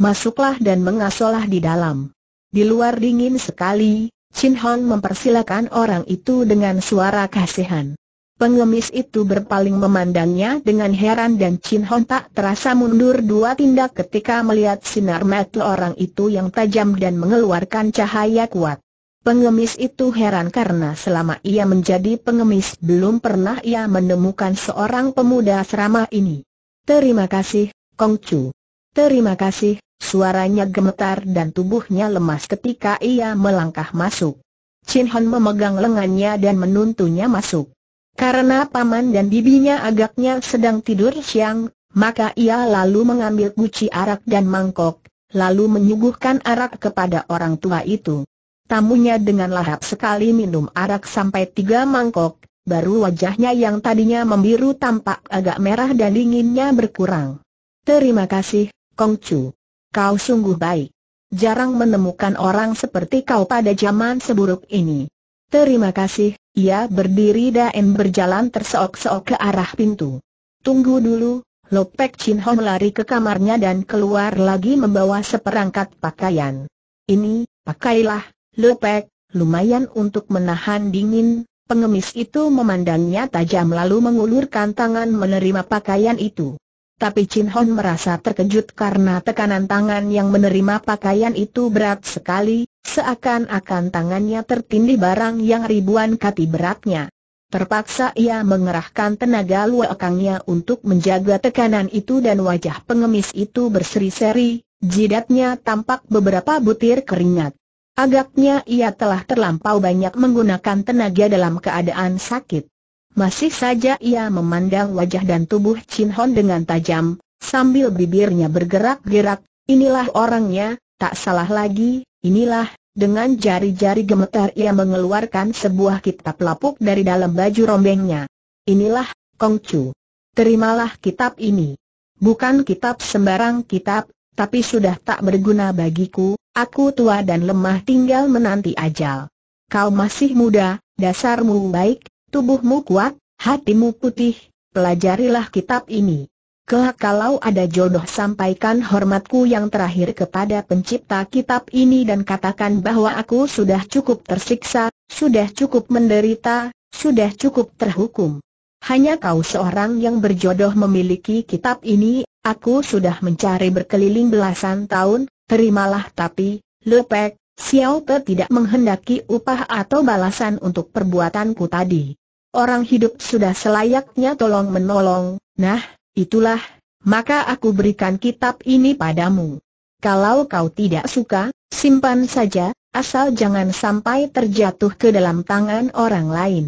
masuklah dan mengasolah di dalam. Di luar dingin sekali, Chin Hong mempersilakan orang itu dengan suara kasihan. Pengemis itu berpaling memandangnya dengan heran dan Chin Hong tak terasa mundur dua tindak ketika melihat sinar mata orang itu yang tajam dan mengeluarkan cahaya kuat. Pengemis itu heran karena selama ia menjadi pengemis belum pernah ia menemukan seorang pemuda serama ini. Terima kasih, Kongcu. Terima kasih, Suaranya gemetar dan tubuhnya lemas ketika ia melangkah masuk. Chin Hon memegang lengannya dan menuntunnya masuk. Karena paman dan bibinya agaknya sedang tidur siang, maka ia lalu mengambil guci arak dan mangkok, lalu menyuguhkan arak kepada orang tua itu. Tamunya dengan lahap sekali minum arak sampai tiga mangkok, baru wajahnya yang tadinya membiru tampak agak merah dan dinginnya berkurang. Terima kasih, Kong-chu. Kau sungguh baik. Jarang menemukan orang seperti kau pada zaman seburuk ini. Terima kasih, ia berdiri dan berjalan terseok-seok ke arah pintu. Tunggu dulu, Lopek Chin Ho lari ke kamarnya dan keluar lagi membawa seperangkat pakaian. Ini, pakailah, Lopek, lumayan untuk menahan dingin, pengemis itu memandangnya tajam lalu mengulurkan tangan menerima pakaian itu tapi Chin Hon merasa terkejut karena tekanan tangan yang menerima pakaian itu berat sekali, seakan-akan tangannya tertindih barang yang ribuan kati beratnya. Terpaksa ia mengerahkan tenaga luakangnya untuk menjaga tekanan itu dan wajah pengemis itu berseri-seri, jidatnya tampak beberapa butir keringat. Agaknya ia telah terlampau banyak menggunakan tenaga dalam keadaan sakit. Masih saja ia memandang wajah dan tubuh Chin Hon dengan tajam, sambil bibirnya bergerak-gerak, inilah orangnya, tak salah lagi, inilah, dengan jari-jari gemetar ia mengeluarkan sebuah kitab lapuk dari dalam baju rombengnya. Inilah, Kong Chu. Terimalah kitab ini. Bukan kitab sembarang kitab, tapi sudah tak berguna bagiku, aku tua dan lemah tinggal menanti ajal. Kau masih muda, dasarmu baik, Tubuhmu kuat, hatimu putih, pelajarilah kitab ini. Kelak kalau ada jodoh sampaikan hormatku yang terakhir kepada pencipta kitab ini dan katakan bahwa aku sudah cukup tersiksa, sudah cukup menderita, sudah cukup terhukum. Hanya kau seorang yang berjodoh memiliki kitab ini, aku sudah mencari berkeliling belasan tahun, terimalah tapi, lepek, Xiao Te tidak menghendaki upah atau balasan untuk perbuatanku tadi orang hidup sudah selayaknya tolong menolong, nah, itulah, maka aku berikan kitab ini padamu. Kalau kau tidak suka, simpan saja, asal jangan sampai terjatuh ke dalam tangan orang lain.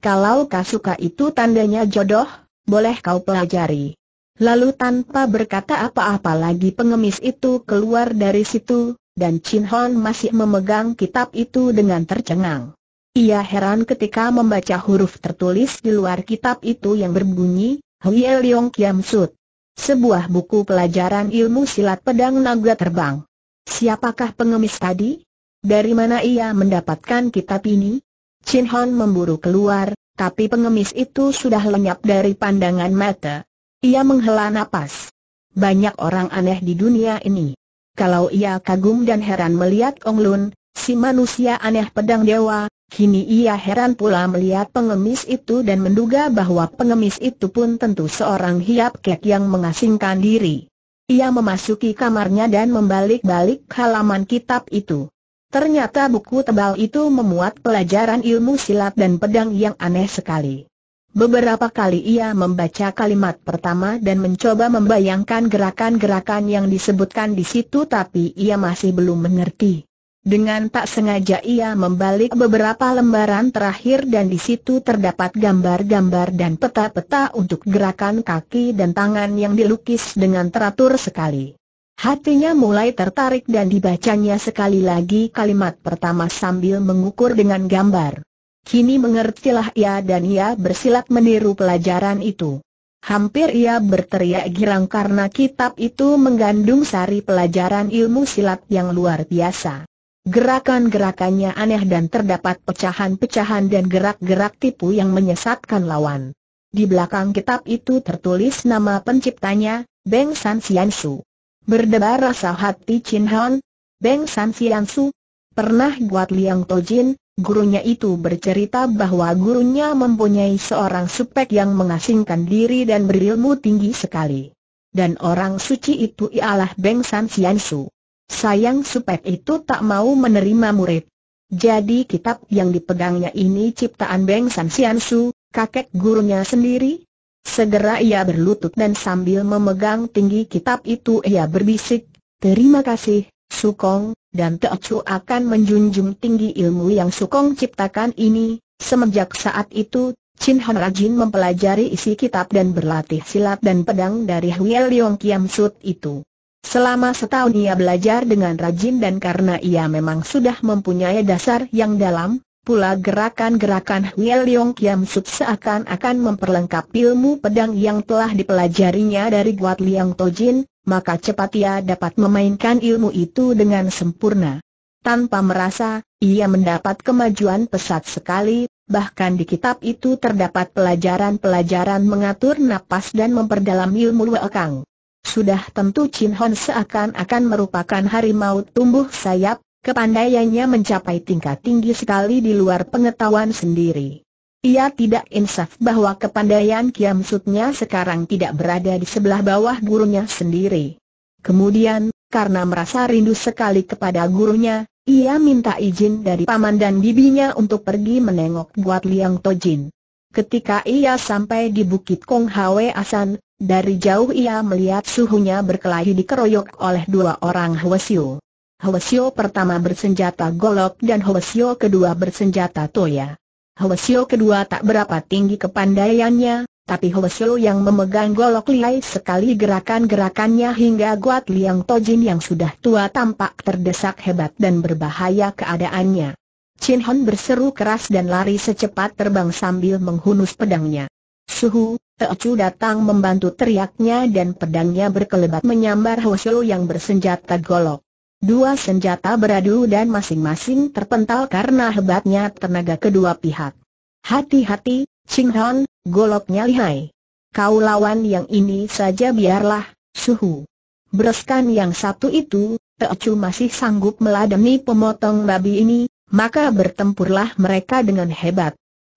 Kalau kau suka itu tandanya jodoh, boleh kau pelajari. Lalu tanpa berkata apa-apa lagi pengemis itu keluar dari situ, dan Chin Hon masih memegang kitab itu dengan tercengang. Ia heran ketika membaca huruf tertulis di luar kitab itu yang berbunyi, Hwie Leong Kiam Sut. Sebuah buku pelajaran ilmu silat pedang naga terbang. Siapakah pengemis tadi? Dari mana ia mendapatkan kitab ini? Chin Hon memburu keluar, tapi pengemis itu sudah lenyap dari pandangan mata. Ia menghela nafas. Banyak orang aneh di dunia ini. Kalau ia kagum dan heran melihat Ong Lun, si manusia aneh pedang dewa, Kini ia heran pula melihat pengemis itu dan menduga bahwa pengemis itu pun tentu seorang hiap kek yang mengasingkan diri. Ia memasuki kamarnya dan membalik-balik halaman kitab itu. Ternyata buku tebal itu memuat pelajaran ilmu silat dan pedang yang aneh sekali. Beberapa kali ia membaca kalimat pertama dan mencoba membayangkan gerakan-gerakan yang disebutkan di situ tapi ia masih belum mengerti. Dengan tak sengaja ia membalik beberapa lembaran terakhir dan di situ terdapat gambar-gambar dan peta-peta untuk gerakan kaki dan tangan yang dilukis dengan teratur sekali. Hatinya mulai tertarik dan dibacanya sekali lagi kalimat pertama sambil mengukur dengan gambar. Kini mengertilah ia dan ia bersilat meniru pelajaran itu. Hampir ia berteriak girang karena kitab itu mengandung sari pelajaran ilmu silat yang luar biasa. Gerakan-gerakannya aneh dan terdapat pecahan-pecahan dan gerak-gerak tipu yang menyesatkan lawan. Di belakang kitab itu tertulis nama penciptanya, Beng San Xiansu. Berdebar rasa hati Chin Han, Beng San Xiansu. Pernah buat Liang Tojin, gurunya itu bercerita bahwa gurunya mempunyai seorang supek yang mengasingkan diri dan berilmu tinggi sekali. Dan orang suci itu ialah Beng San Xiansu. Sayang supek itu tak mau menerima murid. Jadi kitab yang dipegangnya ini ciptaan Beng San Sian Su, kakek gurunya sendiri? Segera ia berlutut dan sambil memegang tinggi kitab itu ia berbisik, Terima kasih, Sukong, dan Chu akan menjunjung tinggi ilmu yang Sukong ciptakan ini. Semenjak saat itu, Chin Han rajin mempelajari isi kitab dan berlatih silat dan pedang dari Huel Leong Kiam Sut itu. Selama setahun ia belajar dengan rajin dan karena ia memang sudah mempunyai dasar yang dalam, pula gerakan-gerakan Hwil Yong Kiam Sut seakan-akan memperlengkapi ilmu pedang yang telah dipelajarinya dari Guat Liang Tojin, maka cepat ia dapat memainkan ilmu itu dengan sempurna. Tanpa merasa, ia mendapat kemajuan pesat sekali, bahkan di kitab itu terdapat pelajaran-pelajaran mengatur napas dan memperdalam ilmu Wakang. Sudah tentu Chin Hon seakan-akan merupakan harimau tumbuh sayap, kepandaiannya mencapai tingkat tinggi sekali di luar pengetahuan sendiri. Ia tidak insaf bahwa kepandaian Kiam Sutnya sekarang tidak berada di sebelah bawah gurunya sendiri. Kemudian, karena merasa rindu sekali kepada gurunya, ia minta izin dari paman dan bibinya untuk pergi menengok buat Liang Tojin. Ketika ia sampai di Bukit Kong Hwe Asan, dari jauh ia melihat suhunya berkelahi dikeroyok oleh dua orang Hwasyo. Hwasyo pertama bersenjata golok dan Hwasyo kedua bersenjata toya. Hwasyo kedua tak berapa tinggi kepandaiannya, tapi Hwasyo yang memegang golok liai sekali gerakan-gerakannya hingga Guat Liang Tojin yang sudah tua tampak terdesak hebat dan berbahaya keadaannya. Chin Hon berseru keras dan lari secepat terbang sambil menghunus pedangnya. Suhu, Teocu datang membantu teriaknya dan pedangnya berkelebat menyambar Hoshio yang bersenjata golok. Dua senjata beradu dan masing-masing terpental karena hebatnya tenaga kedua pihak. Hati-hati, Ching Hon, goloknya lihai. Kau lawan yang ini saja biarlah, suhu. Bereskan yang satu itu, Teocu masih sanggup meladeni pemotong babi ini, maka bertempurlah mereka dengan hebat.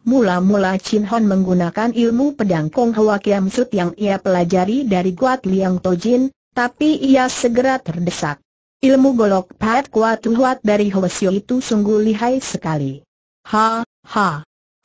Mula-mula Chin Hon menggunakan ilmu pedang Kong Hwa Kiam Sut yang ia pelajari dari Guat Liang Tojin, tapi ia segera terdesak. Ilmu golok pahat Kuat Huat dari Hwasyo itu sungguh lihai sekali. Ha, ha.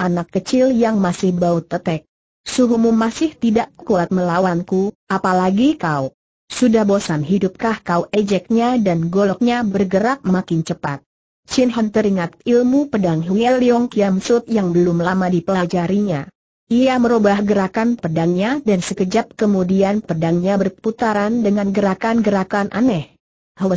Anak kecil yang masih bau tetek. Suhumu masih tidak kuat melawanku, apalagi kau. Sudah bosan hidupkah kau ejeknya dan goloknya bergerak makin cepat. Chin Hon teringat ilmu pedang Hui Leong Kiam Sut yang belum lama dipelajarinya. Ia merubah gerakan pedangnya dan sekejap kemudian pedangnya berputaran dengan gerakan-gerakan aneh.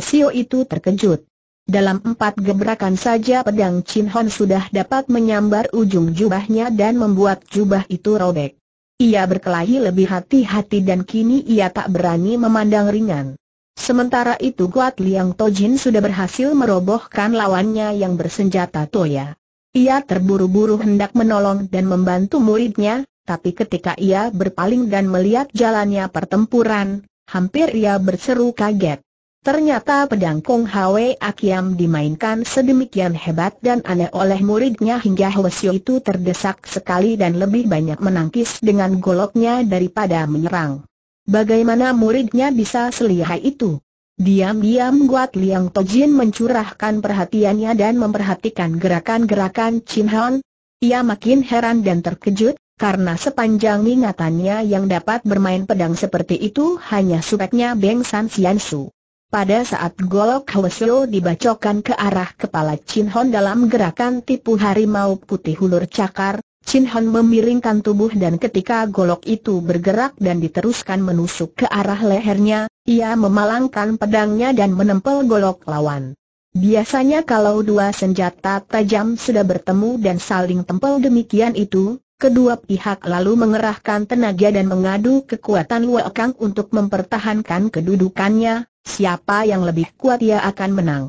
Sio itu terkejut. Dalam empat gebrakan saja pedang Chin Hon sudah dapat menyambar ujung jubahnya dan membuat jubah itu robek. Ia berkelahi lebih hati-hati dan kini ia tak berani memandang ringan. Sementara itu Guat Liang Tojin sudah berhasil merobohkan lawannya yang bersenjata Toya. Ia terburu-buru hendak menolong dan membantu muridnya, tapi ketika ia berpaling dan melihat jalannya pertempuran, hampir ia berseru kaget. Ternyata pedang Kong Hwe Akiam dimainkan sedemikian hebat dan aneh oleh muridnya hingga Hwasyo itu terdesak sekali dan lebih banyak menangkis dengan goloknya daripada menyerang. Bagaimana muridnya bisa selihai itu? Diam-diam Guat Liang Tojin mencurahkan perhatiannya dan memperhatikan gerakan-gerakan Chin Han. Ia makin heran dan terkejut, karena sepanjang ingatannya yang dapat bermain pedang seperti itu hanya suratnya Beng San Sian Su. Pada saat golok Hwasyo dibacokan ke arah kepala Chin Hon dalam gerakan tipu harimau putih hulur cakar, Chin han memiringkan tubuh dan ketika golok itu bergerak dan diteruskan menusuk ke arah lehernya, ia memalangkan pedangnya dan menempel golok lawan. Biasanya kalau dua senjata tajam sudah bertemu dan saling tempel demikian itu, kedua pihak lalu mengerahkan tenaga dan mengadu kekuatan Wakang untuk mempertahankan kedudukannya, siapa yang lebih kuat ia akan menang.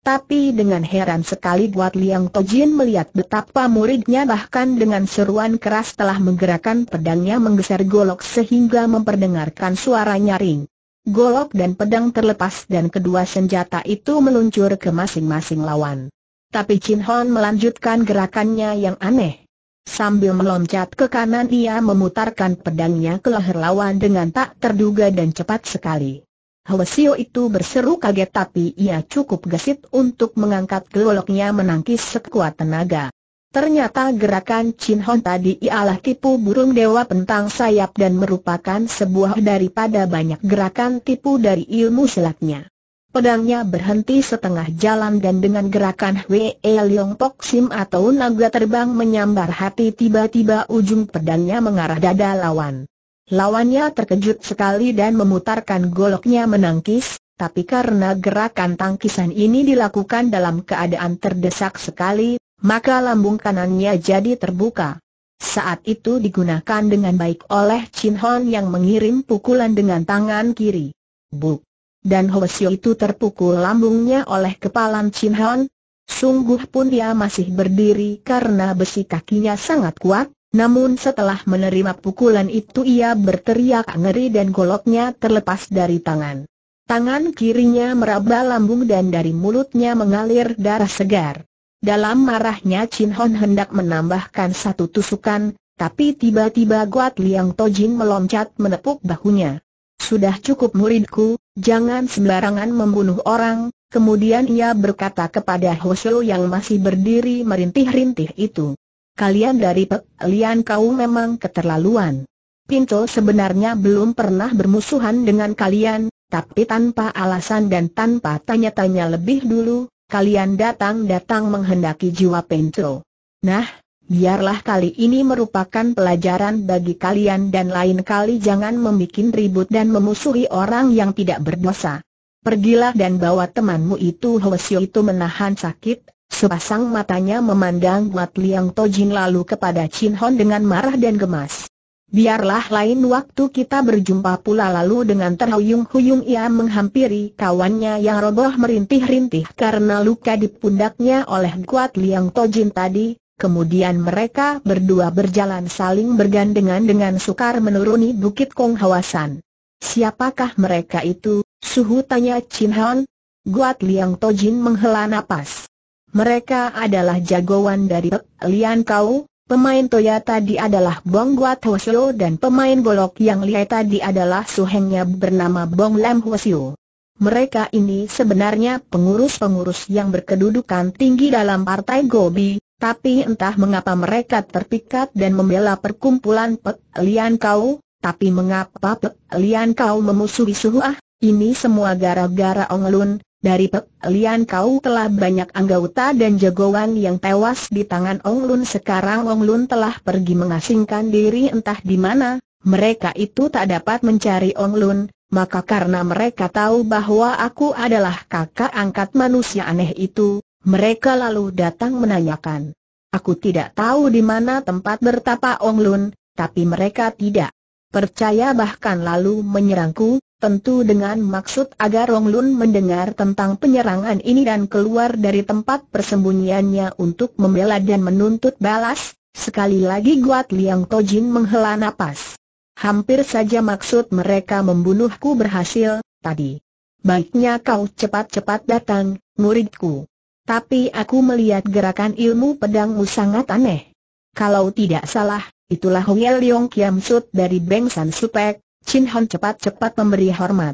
Tapi dengan heran sekali buat Liang Tojin melihat betapa muridnya bahkan dengan seruan keras telah menggerakkan pedangnya menggeser golok sehingga memperdengarkan suara nyaring. Golok dan pedang terlepas dan kedua senjata itu meluncur ke masing-masing lawan. Tapi Chin Hon melanjutkan gerakannya yang aneh. Sambil meloncat ke kanan ia memutarkan pedangnya ke leher lawan dengan tak terduga dan cepat sekali. Halesio itu berseru kaget tapi ia cukup gesit untuk mengangkat goloknya menangkis sekuat tenaga. Ternyata gerakan Chin Hon tadi ialah tipu burung dewa pentang sayap dan merupakan sebuah daripada banyak gerakan tipu dari ilmu silatnya. Pedangnya berhenti setengah jalan dan dengan gerakan Hwee Leong Pok Sim atau naga terbang menyambar hati tiba-tiba ujung pedangnya mengarah dada lawan. Lawannya terkejut sekali dan memutarkan goloknya menangkis, tapi karena gerakan tangkisan ini dilakukan dalam keadaan terdesak sekali, maka lambung kanannya jadi terbuka. Saat itu digunakan dengan baik oleh Chin Hon yang mengirim pukulan dengan tangan kiri. Buk! Dan Hoesio itu terpukul lambungnya oleh kepala Chin Hon. Sungguh pun dia masih berdiri karena besi kakinya sangat kuat, namun setelah menerima pukulan itu ia berteriak ngeri dan goloknya terlepas dari tangan. Tangan kirinya meraba lambung dan dari mulutnya mengalir darah segar. Dalam marahnya Chin Hon hendak menambahkan satu tusukan, tapi tiba-tiba Guat Liang Tojin meloncat menepuk bahunya. Sudah cukup muridku, jangan sembarangan membunuh orang, kemudian ia berkata kepada Hoseo yang masih berdiri merintih-rintih itu kalian dari kalian kau memang keterlaluan. Pinto sebenarnya belum pernah bermusuhan dengan kalian, tapi tanpa alasan dan tanpa tanya-tanya lebih dulu, kalian datang-datang menghendaki jiwa Pinto. Nah, biarlah kali ini merupakan pelajaran bagi kalian dan lain kali jangan membuat ribut dan memusuhi orang yang tidak berdosa. Pergilah dan bawa temanmu itu Hwasyo itu menahan sakit, Sepasang matanya memandang Mat Liang Tojin lalu kepada Chin Hon dengan marah dan gemas. Biarlah lain waktu kita berjumpa pula lalu dengan terhuyung-huyung ia menghampiri kawannya yang roboh merintih-rintih karena luka di pundaknya oleh Kuat Liang Tojin tadi, kemudian mereka berdua berjalan saling bergandengan dengan sukar menuruni Bukit Kong Hawasan. Siapakah mereka itu? Suhu tanya Chin Hon. Guat Liang Tojin menghela napas. Mereka adalah jagoan dari Pek Lian Kau, pemain Toya tadi adalah Bong Guat Hwasyo dan pemain golok yang lihai tadi adalah suhengnya bernama Bong Lam Hwasyo. Mereka ini sebenarnya pengurus-pengurus yang berkedudukan tinggi dalam partai Gobi, tapi entah mengapa mereka terpikat dan membela perkumpulan Pek Lian Kau, tapi mengapa Pek Lian Kau memusuhi Suhuah? Ini semua gara-gara Onglun, dari pelian kau telah banyak anggota dan jagoan yang tewas di tangan Ong Lun sekarang Ong Lun telah pergi mengasingkan diri entah di mana, mereka itu tak dapat mencari Ong Lun, maka karena mereka tahu bahwa aku adalah kakak angkat manusia aneh itu, mereka lalu datang menanyakan. Aku tidak tahu di mana tempat bertapa Ong Lun, tapi mereka tidak percaya bahkan lalu menyerangku, tentu dengan maksud agar Wong Lun mendengar tentang penyerangan ini dan keluar dari tempat persembunyiannya untuk membela dan menuntut balas. Sekali lagi Guat Liang Tojin menghela napas. Hampir saja maksud mereka membunuhku berhasil, tadi. Baiknya kau cepat-cepat datang, muridku. Tapi aku melihat gerakan ilmu pedangmu sangat aneh. Kalau tidak salah, itulah Huyel Yong Kiam Sud dari Beng San Supek, Chin Hon cepat-cepat memberi hormat.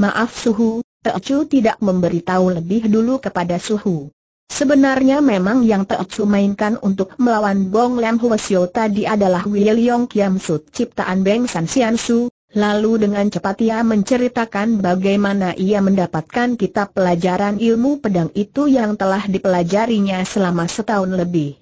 Maaf Suhu, Teocu tidak memberitahu lebih dulu kepada Suhu. Sebenarnya memang yang Teocu mainkan untuk melawan Bong Lam Hwasyo tadi adalah William Yong Kiam ciptaan Beng San Sian Su, lalu dengan cepat ia menceritakan bagaimana ia mendapatkan kitab pelajaran ilmu pedang itu yang telah dipelajarinya selama setahun lebih.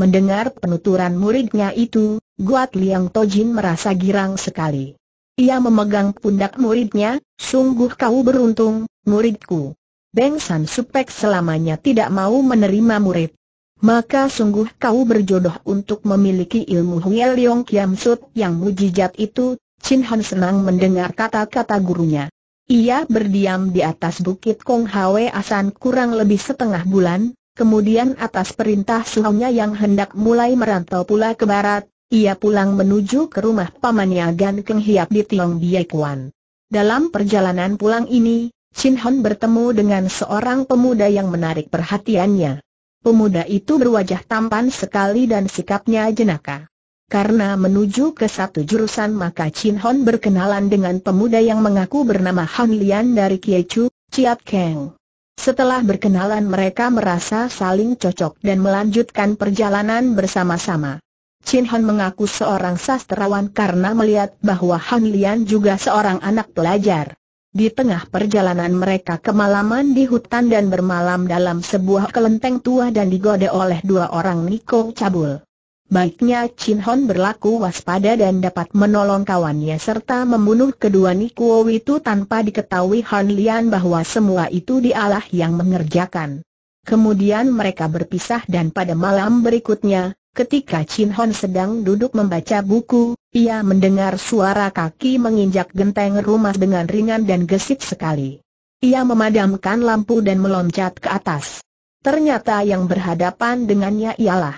Mendengar penuturan muridnya itu, Guat Liang Tojin merasa girang sekali. Ia memegang pundak muridnya, sungguh kau beruntung, muridku. Beng San Supek selamanya tidak mau menerima murid. Maka sungguh kau berjodoh untuk memiliki ilmu Huya Leong Kiam Sut yang mujijat itu, Chin Han senang mendengar kata-kata gurunya. Ia berdiam di atas bukit Kong Hwe Asan kurang lebih setengah bulan, Kemudian atas perintah suhunya yang hendak mulai merantau pula ke barat, ia pulang menuju ke rumah pamannya Gan Keng Hiap di Tiong Biai Kuan. Dalam perjalanan pulang ini, Chin Hon bertemu dengan seorang pemuda yang menarik perhatiannya. Pemuda itu berwajah tampan sekali dan sikapnya jenaka. Karena menuju ke satu jurusan maka Chin Hon berkenalan dengan pemuda yang mengaku bernama Han Lian dari Kie Chu, Chiat Keng. Setelah berkenalan mereka merasa saling cocok dan melanjutkan perjalanan bersama-sama. Chin Hon mengaku seorang sastrawan karena melihat bahwa Han Lian juga seorang anak pelajar. Di tengah perjalanan mereka kemalaman di hutan dan bermalam dalam sebuah kelenteng tua dan digoda oleh dua orang Niko Cabul. Baiknya Chin Hon berlaku waspada dan dapat menolong kawannya serta membunuh kedua Nikuo itu tanpa diketahui Han Lian bahwa semua itu dialah yang mengerjakan. Kemudian mereka berpisah dan pada malam berikutnya, Ketika Chin Hon sedang duduk membaca buku, ia mendengar suara kaki menginjak genteng rumah dengan ringan dan gesit sekali. Ia memadamkan lampu dan meloncat ke atas. Ternyata yang berhadapan dengannya ialah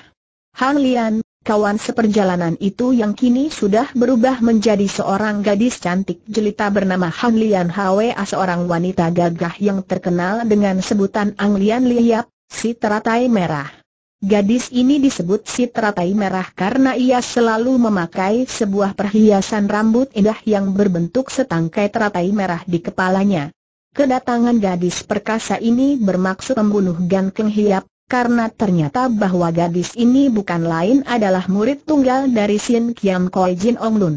Han Lian, kawan seperjalanan itu yang kini sudah berubah menjadi seorang gadis cantik jelita bernama Han Lian Hwa seorang wanita gagah yang terkenal dengan sebutan Ang Lian Liap, si teratai merah. Gadis ini disebut si teratai merah karena ia selalu memakai sebuah perhiasan rambut indah yang berbentuk setangkai teratai merah di kepalanya. Kedatangan gadis perkasa ini bermaksud membunuh Gan Keng Hiap, karena ternyata bahwa gadis ini bukan lain adalah murid tunggal dari Sin Kiam Koi Jin Ong Lun.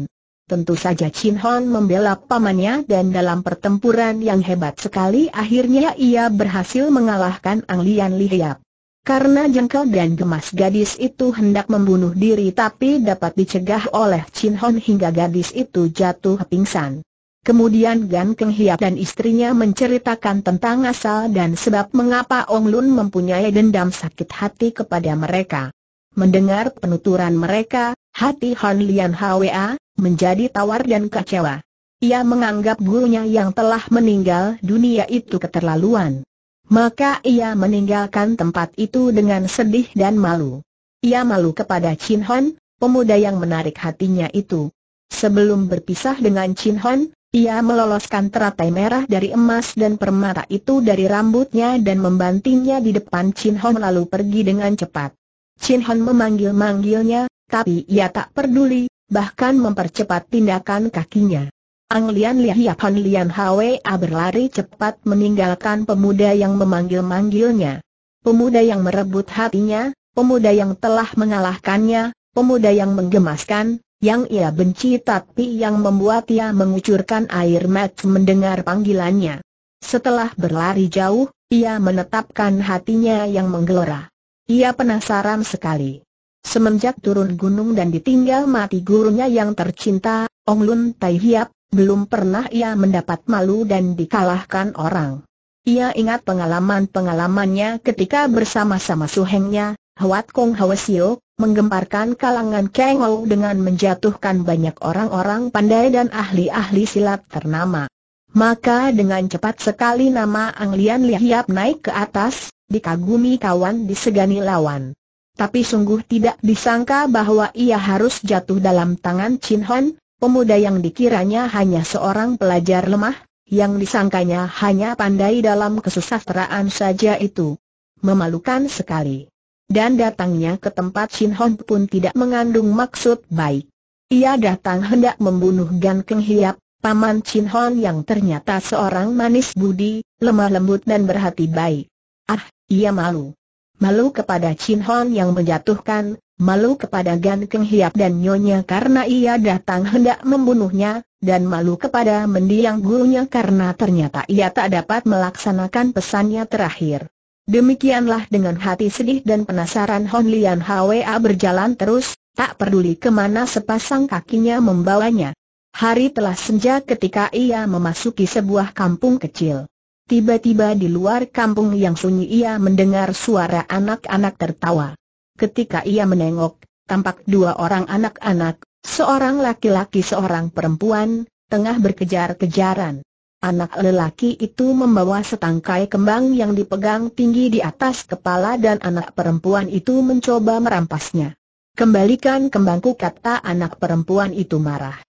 Tentu saja Chin Hon membela pamannya dan dalam pertempuran yang hebat sekali akhirnya ia berhasil mengalahkan Ang Lian Li Hiap. Karena jengkel dan gemas gadis itu hendak membunuh diri tapi dapat dicegah oleh Chin Hon hingga gadis itu jatuh pingsan. Kemudian Gan Keng Hiap dan istrinya menceritakan tentang asal dan sebab mengapa Ong Lun mempunyai dendam sakit hati kepada mereka. Mendengar penuturan mereka, hati Han Lian Hwa menjadi tawar dan kecewa. Ia menganggap gurunya yang telah meninggal dunia itu keterlaluan. Maka ia meninggalkan tempat itu dengan sedih dan malu. Ia malu kepada Chin Hon, pemuda yang menarik hatinya itu. Sebelum berpisah dengan Chin Hon, ia meloloskan teratai merah dari emas dan permata itu dari rambutnya dan membantingnya di depan Chin Hon lalu pergi dengan cepat. Chin Hon memanggil-manggilnya, tapi ia tak peduli, bahkan mempercepat tindakan kakinya. Ang Lian Lihiapan Lian Hwa e berlari cepat meninggalkan pemuda yang memanggil-manggilnya. Pemuda yang merebut hatinya, pemuda yang telah mengalahkannya, pemuda yang menggemaskan, yang ia benci tapi yang membuat ia mengucurkan air mata mendengar panggilannya. Setelah berlari jauh, ia menetapkan hatinya yang menggelora. Ia penasaran sekali. Semenjak turun gunung dan ditinggal mati gurunya yang tercinta, Ong Lun Tai Hiap, belum pernah ia mendapat malu dan dikalahkan orang. Ia ingat pengalaman-pengalamannya ketika bersama-sama suhengnya, Hwat Kong Sio, menggemparkan kalangan Kengou dengan menjatuhkan banyak orang-orang pandai dan ahli-ahli silat ternama. Maka dengan cepat sekali nama Ang Lian Lihiap naik ke atas, dikagumi kawan disegani lawan. Tapi sungguh tidak disangka bahwa ia harus jatuh dalam tangan Chin Hon, pemuda yang dikiranya hanya seorang pelajar lemah, yang disangkanya hanya pandai dalam kesusasteraan saja itu. Memalukan sekali. Dan datangnya ke tempat Shin Hon pun tidak mengandung maksud baik. Ia datang hendak membunuh Gan Keng Hiap, paman shin Hon yang ternyata seorang manis budi, lemah lembut dan berhati baik. Ah, ia malu. Malu kepada Chin Hon yang menjatuhkan, malu kepada Gan Keng Hiap dan Nyonya karena ia datang hendak membunuhnya, dan malu kepada mendiang gurunya karena ternyata ia tak dapat melaksanakan pesannya terakhir. Demikianlah dengan hati sedih dan penasaran Hon Lian Hwa berjalan terus, tak peduli kemana sepasang kakinya membawanya. Hari telah senja ketika ia memasuki sebuah kampung kecil. Tiba-tiba di luar kampung yang sunyi ia mendengar suara anak-anak tertawa. Ketika ia menengok, tampak dua orang anak-anak, seorang laki-laki seorang perempuan, tengah berkejar-kejaran. Anak lelaki itu membawa setangkai kembang yang dipegang tinggi di atas kepala dan anak perempuan itu mencoba merampasnya. Kembalikan kembangku kata anak perempuan itu marah.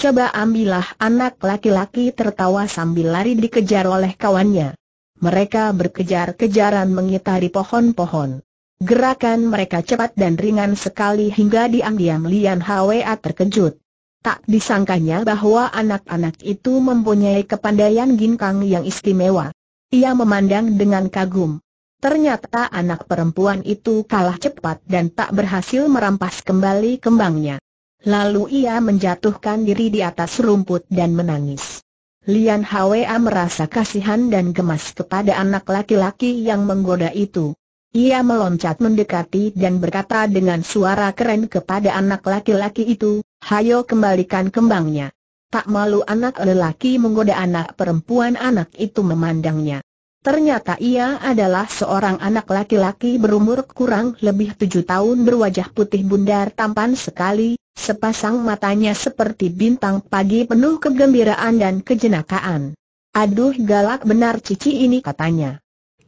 Coba ambillah anak laki-laki tertawa sambil lari dikejar oleh kawannya. Mereka berkejar-kejaran mengitari pohon-pohon. Gerakan mereka cepat dan ringan sekali hingga diam-diam Lian Hwa terkejut. Tak disangkanya bahwa anak-anak itu mempunyai kepandaian ginkang yang istimewa. Ia memandang dengan kagum. Ternyata anak perempuan itu kalah cepat dan tak berhasil merampas kembali kembangnya. Lalu ia menjatuhkan diri di atas rumput dan menangis. Lian Hwa merasa kasihan dan gemas kepada anak laki-laki yang menggoda itu. Ia meloncat mendekati dan berkata dengan suara keren kepada anak laki-laki itu, hayo kembalikan kembangnya. Tak malu anak lelaki menggoda anak perempuan anak itu memandangnya. Ternyata ia adalah seorang anak laki-laki berumur kurang lebih tujuh tahun berwajah putih bundar tampan sekali, sepasang matanya seperti bintang pagi penuh kegembiraan dan kejenakaan. Aduh galak benar cici ini katanya.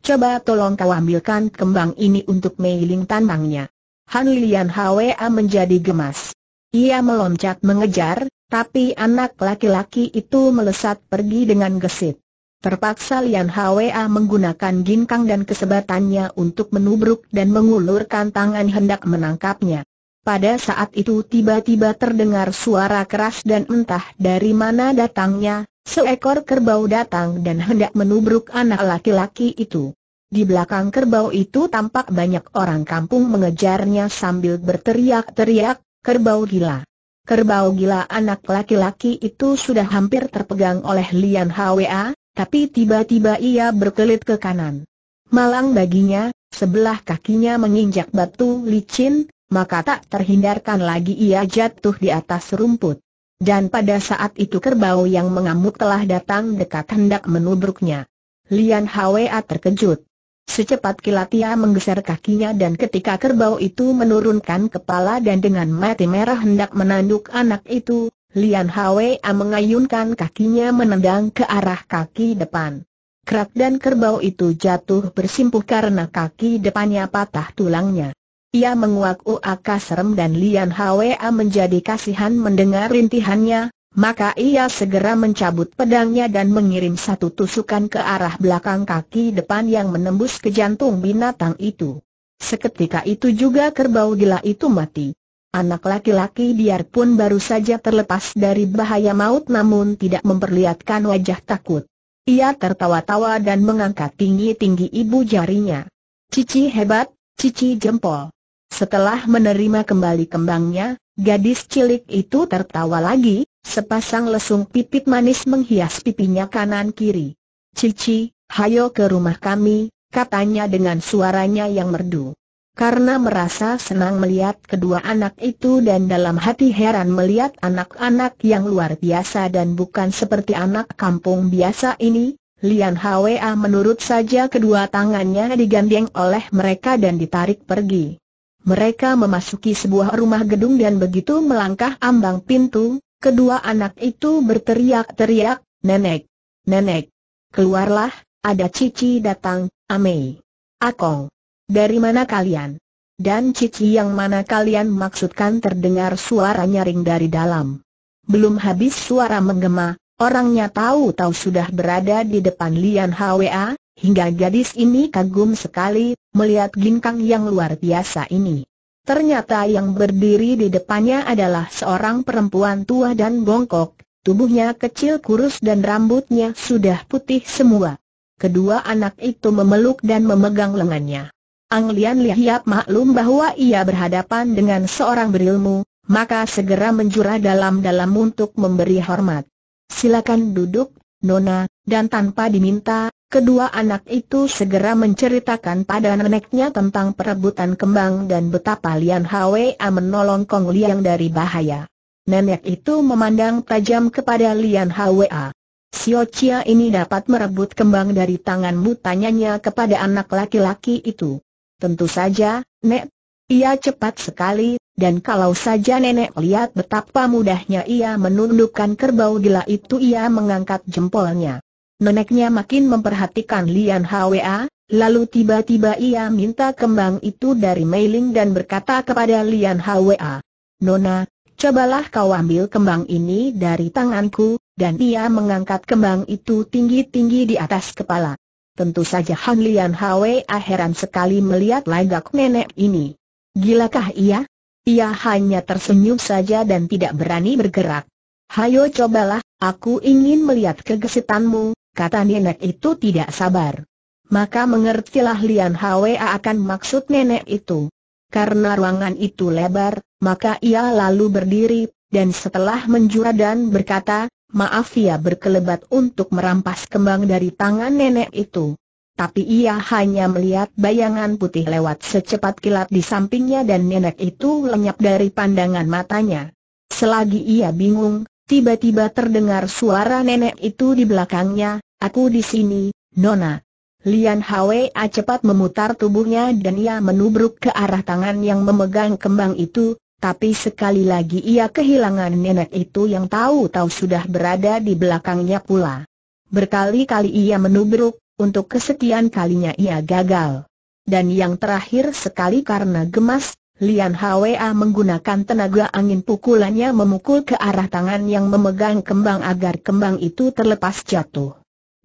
Coba tolong kau ambilkan kembang ini untuk Meiling tanangnya. Han Lian Hwa menjadi gemas. Ia meloncat mengejar, tapi anak laki-laki itu melesat pergi dengan gesit. Terpaksa Lian Hwa menggunakan ginkang dan kesebatannya untuk menubruk dan mengulurkan tangan hendak menangkapnya. Pada saat itu tiba-tiba terdengar suara keras dan entah dari mana datangnya, Seekor kerbau datang dan hendak menubruk anak laki-laki itu. Di belakang kerbau itu tampak banyak orang kampung mengejarnya sambil berteriak-teriak, kerbau gila. Kerbau gila anak laki-laki itu sudah hampir terpegang oleh Lian Hwa, tapi tiba-tiba ia berkelit ke kanan. Malang baginya, sebelah kakinya menginjak batu licin, maka tak terhindarkan lagi ia jatuh di atas rumput. Dan pada saat itu kerbau yang mengamuk telah datang dekat hendak menubruknya. Lian Hwa terkejut. Secepat kilat ia menggeser kakinya dan ketika kerbau itu menurunkan kepala dan dengan mati merah hendak menanduk anak itu, Lian Hwa mengayunkan kakinya menendang ke arah kaki depan. Krak dan kerbau itu jatuh bersimpuh karena kaki depannya patah tulangnya. Ia menguak-uak serem dan Lian Hwa menjadi kasihan mendengar rintihannya, maka ia segera mencabut pedangnya dan mengirim satu tusukan ke arah belakang kaki depan yang menembus ke jantung binatang itu. Seketika itu juga kerbau gila itu mati. Anak laki-laki biarpun baru saja terlepas dari bahaya maut namun tidak memperlihatkan wajah takut. Ia tertawa-tawa dan mengangkat tinggi-tinggi ibu jarinya. Cici hebat, cici jempol. Setelah menerima kembali kembangnya, gadis cilik itu tertawa lagi, sepasang lesung pipit manis menghias pipinya kanan-kiri. Cici, hayo ke rumah kami, katanya dengan suaranya yang merdu. Karena merasa senang melihat kedua anak itu dan dalam hati heran melihat anak-anak yang luar biasa dan bukan seperti anak kampung biasa ini, Lian Hwa menurut saja kedua tangannya digandeng oleh mereka dan ditarik pergi. Mereka memasuki sebuah rumah gedung dan begitu melangkah ambang pintu, kedua anak itu berteriak-teriak, Nenek! Nenek! Keluarlah, ada Cici datang, Amei! Akong! Dari mana kalian? Dan Cici yang mana kalian maksudkan terdengar suara nyaring dari dalam. Belum habis suara menggema, orangnya tahu-tahu sudah berada di depan Lian Hwa, Hingga gadis ini kagum sekali, melihat ginkang yang luar biasa ini. Ternyata yang berdiri di depannya adalah seorang perempuan tua dan bongkok, tubuhnya kecil kurus dan rambutnya sudah putih semua. Kedua anak itu memeluk dan memegang lengannya. Ang Lian Lihiap maklum bahwa ia berhadapan dengan seorang berilmu, maka segera menjura dalam-dalam untuk memberi hormat. Silakan duduk, Nona, dan tanpa diminta, Kedua anak itu segera menceritakan pada neneknya tentang perebutan kembang dan betapa Lian Hwa menolong Kong Liang dari bahaya. Nenek itu memandang tajam kepada Lian Hwa. Sio Chia ini dapat merebut kembang dari tanganmu tanyanya kepada anak laki-laki itu. Tentu saja, Nek. Ia cepat sekali, dan kalau saja nenek lihat betapa mudahnya ia menundukkan kerbau gila itu ia mengangkat jempolnya. Neneknya makin memperhatikan Lian Hwa, lalu tiba-tiba ia minta kembang itu dari Meiling dan berkata kepada Lian Hwa, Nona, cobalah kau ambil kembang ini dari tanganku, dan ia mengangkat kembang itu tinggi-tinggi di atas kepala. Tentu saja Han Lian Hwa heran sekali melihat lagak nenek ini. Gilakah ia? Ia hanya tersenyum saja dan tidak berani bergerak. Hayo cobalah, aku ingin melihat kegesitanmu, kata nenek itu tidak sabar. Maka mengertilah Lian Hwa akan maksud nenek itu. Karena ruangan itu lebar, maka ia lalu berdiri, dan setelah menjura dan berkata, maaf ia ya berkelebat untuk merampas kembang dari tangan nenek itu. Tapi ia hanya melihat bayangan putih lewat secepat kilat di sampingnya dan nenek itu lenyap dari pandangan matanya. Selagi ia bingung, tiba-tiba terdengar suara nenek itu di belakangnya, Aku di sini, Nona. Lian a cepat memutar tubuhnya dan ia menubruk ke arah tangan yang memegang kembang itu, tapi sekali lagi ia kehilangan nenek itu yang tahu-tahu sudah berada di belakangnya pula. Berkali-kali ia menubruk, untuk kesekian kalinya ia gagal. Dan yang terakhir sekali karena gemas, Lian Hwa menggunakan tenaga angin pukulannya memukul ke arah tangan yang memegang kembang agar kembang itu terlepas jatuh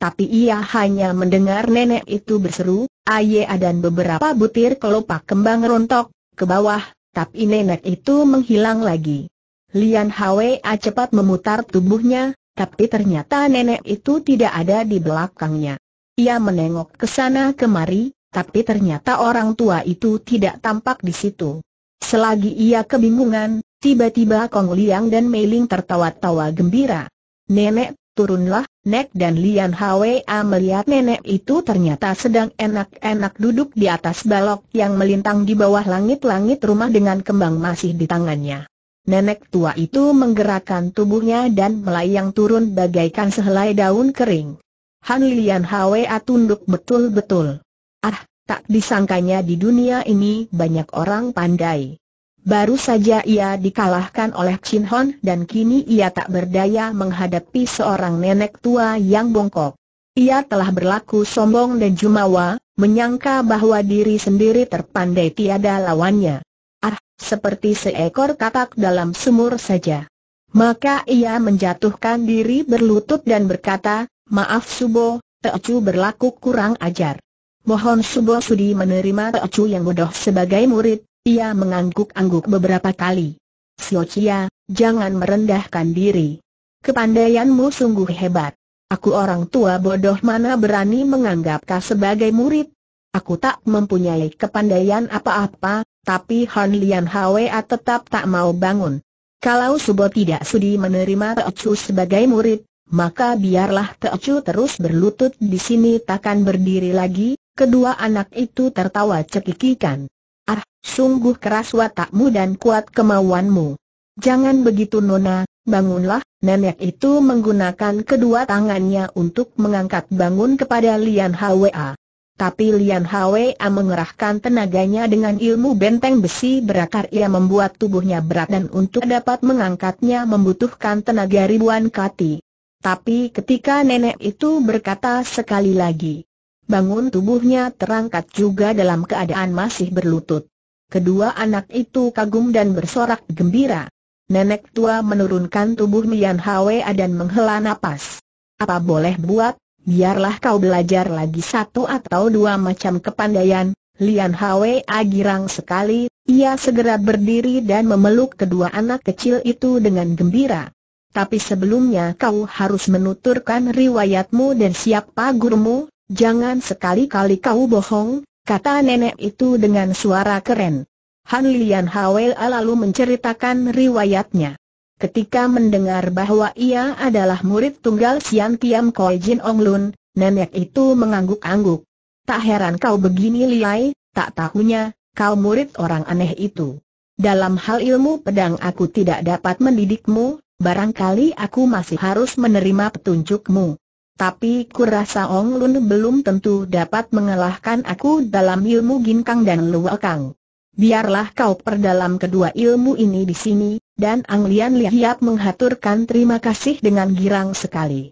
tapi ia hanya mendengar nenek itu berseru, aye, dan beberapa butir kelopak kembang rontok, ke bawah, tapi nenek itu menghilang lagi. Lian Hwa cepat memutar tubuhnya, tapi ternyata nenek itu tidak ada di belakangnya. Ia menengok ke sana kemari, tapi ternyata orang tua itu tidak tampak di situ. Selagi ia kebingungan, tiba-tiba Kong Liang dan Mei Ling tertawa-tawa gembira. Nenek, turunlah, Nek dan Lian Hwa melihat nenek itu ternyata sedang enak-enak duduk di atas balok yang melintang di bawah langit-langit rumah dengan kembang masih di tangannya. Nenek tua itu menggerakkan tubuhnya dan melayang turun bagaikan sehelai daun kering. Han Lian Hwa tunduk betul-betul. Ah, tak disangkanya di dunia ini banyak orang pandai. Baru saja ia dikalahkan oleh Chin Hon dan kini ia tak berdaya menghadapi seorang nenek tua yang bongkok. Ia telah berlaku sombong dan jumawa, menyangka bahwa diri sendiri terpandai tiada lawannya. Ah, seperti seekor katak dalam sumur saja. Maka ia menjatuhkan diri berlutut dan berkata, Maaf Subo, Teocu berlaku kurang ajar. Mohon Subo sudi menerima Teocu yang bodoh sebagai murid, ia mengangguk-angguk beberapa kali. Siocia, jangan merendahkan diri. Kepandaianmu sungguh hebat. Aku orang tua bodoh mana berani menganggap kau sebagai murid. Aku tak mempunyai kepandaian apa-apa, tapi Han Lian Hwa tetap tak mau bangun. Kalau Subo tidak sudi menerima Teochu sebagai murid, maka biarlah Teochu terus berlutut di sini takkan berdiri lagi, kedua anak itu tertawa cekikikan. Ah, sungguh keras watakmu dan kuat kemauanmu. Jangan begitu Nona, bangunlah, nenek itu menggunakan kedua tangannya untuk mengangkat bangun kepada Lian Hwa. Tapi Lian Hwa mengerahkan tenaganya dengan ilmu benteng besi berakar ia membuat tubuhnya berat dan untuk dapat mengangkatnya membutuhkan tenaga ribuan kati. Tapi ketika nenek itu berkata sekali lagi, bangun tubuhnya terangkat juga dalam keadaan masih berlutut. Kedua anak itu kagum dan bersorak gembira. Nenek tua menurunkan tubuh Mian Hwa dan menghela nafas. Apa boleh buat, biarlah kau belajar lagi satu atau dua macam kepandaian. Lian Hwa agirang sekali, ia segera berdiri dan memeluk kedua anak kecil itu dengan gembira. Tapi sebelumnya kau harus menuturkan riwayatmu dan siapa gurumu, Jangan sekali-kali kau bohong, kata nenek itu dengan suara keren. Han Lian Hawel lalu menceritakan riwayatnya. Ketika mendengar bahwa ia adalah murid tunggal Sian Kiam Koi Jin Ong Lun, nenek itu mengangguk-angguk. Tak heran kau begini liai, tak tahunya, kau murid orang aneh itu. Dalam hal ilmu pedang aku tidak dapat mendidikmu, barangkali aku masih harus menerima petunjukmu. Tapi kurasa Ong Lun belum tentu dapat mengalahkan aku dalam ilmu ginkang dan luakang. Biarlah kau perdalam kedua ilmu ini di sini, dan Ang Lian Liap menghaturkan terima kasih dengan girang sekali.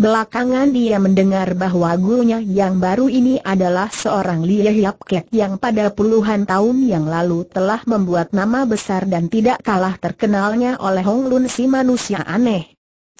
Belakangan dia mendengar bahwa gurunya yang baru ini adalah seorang Liap Kek yang pada puluhan tahun yang lalu telah membuat nama besar dan tidak kalah terkenalnya oleh Hong Lun si manusia aneh.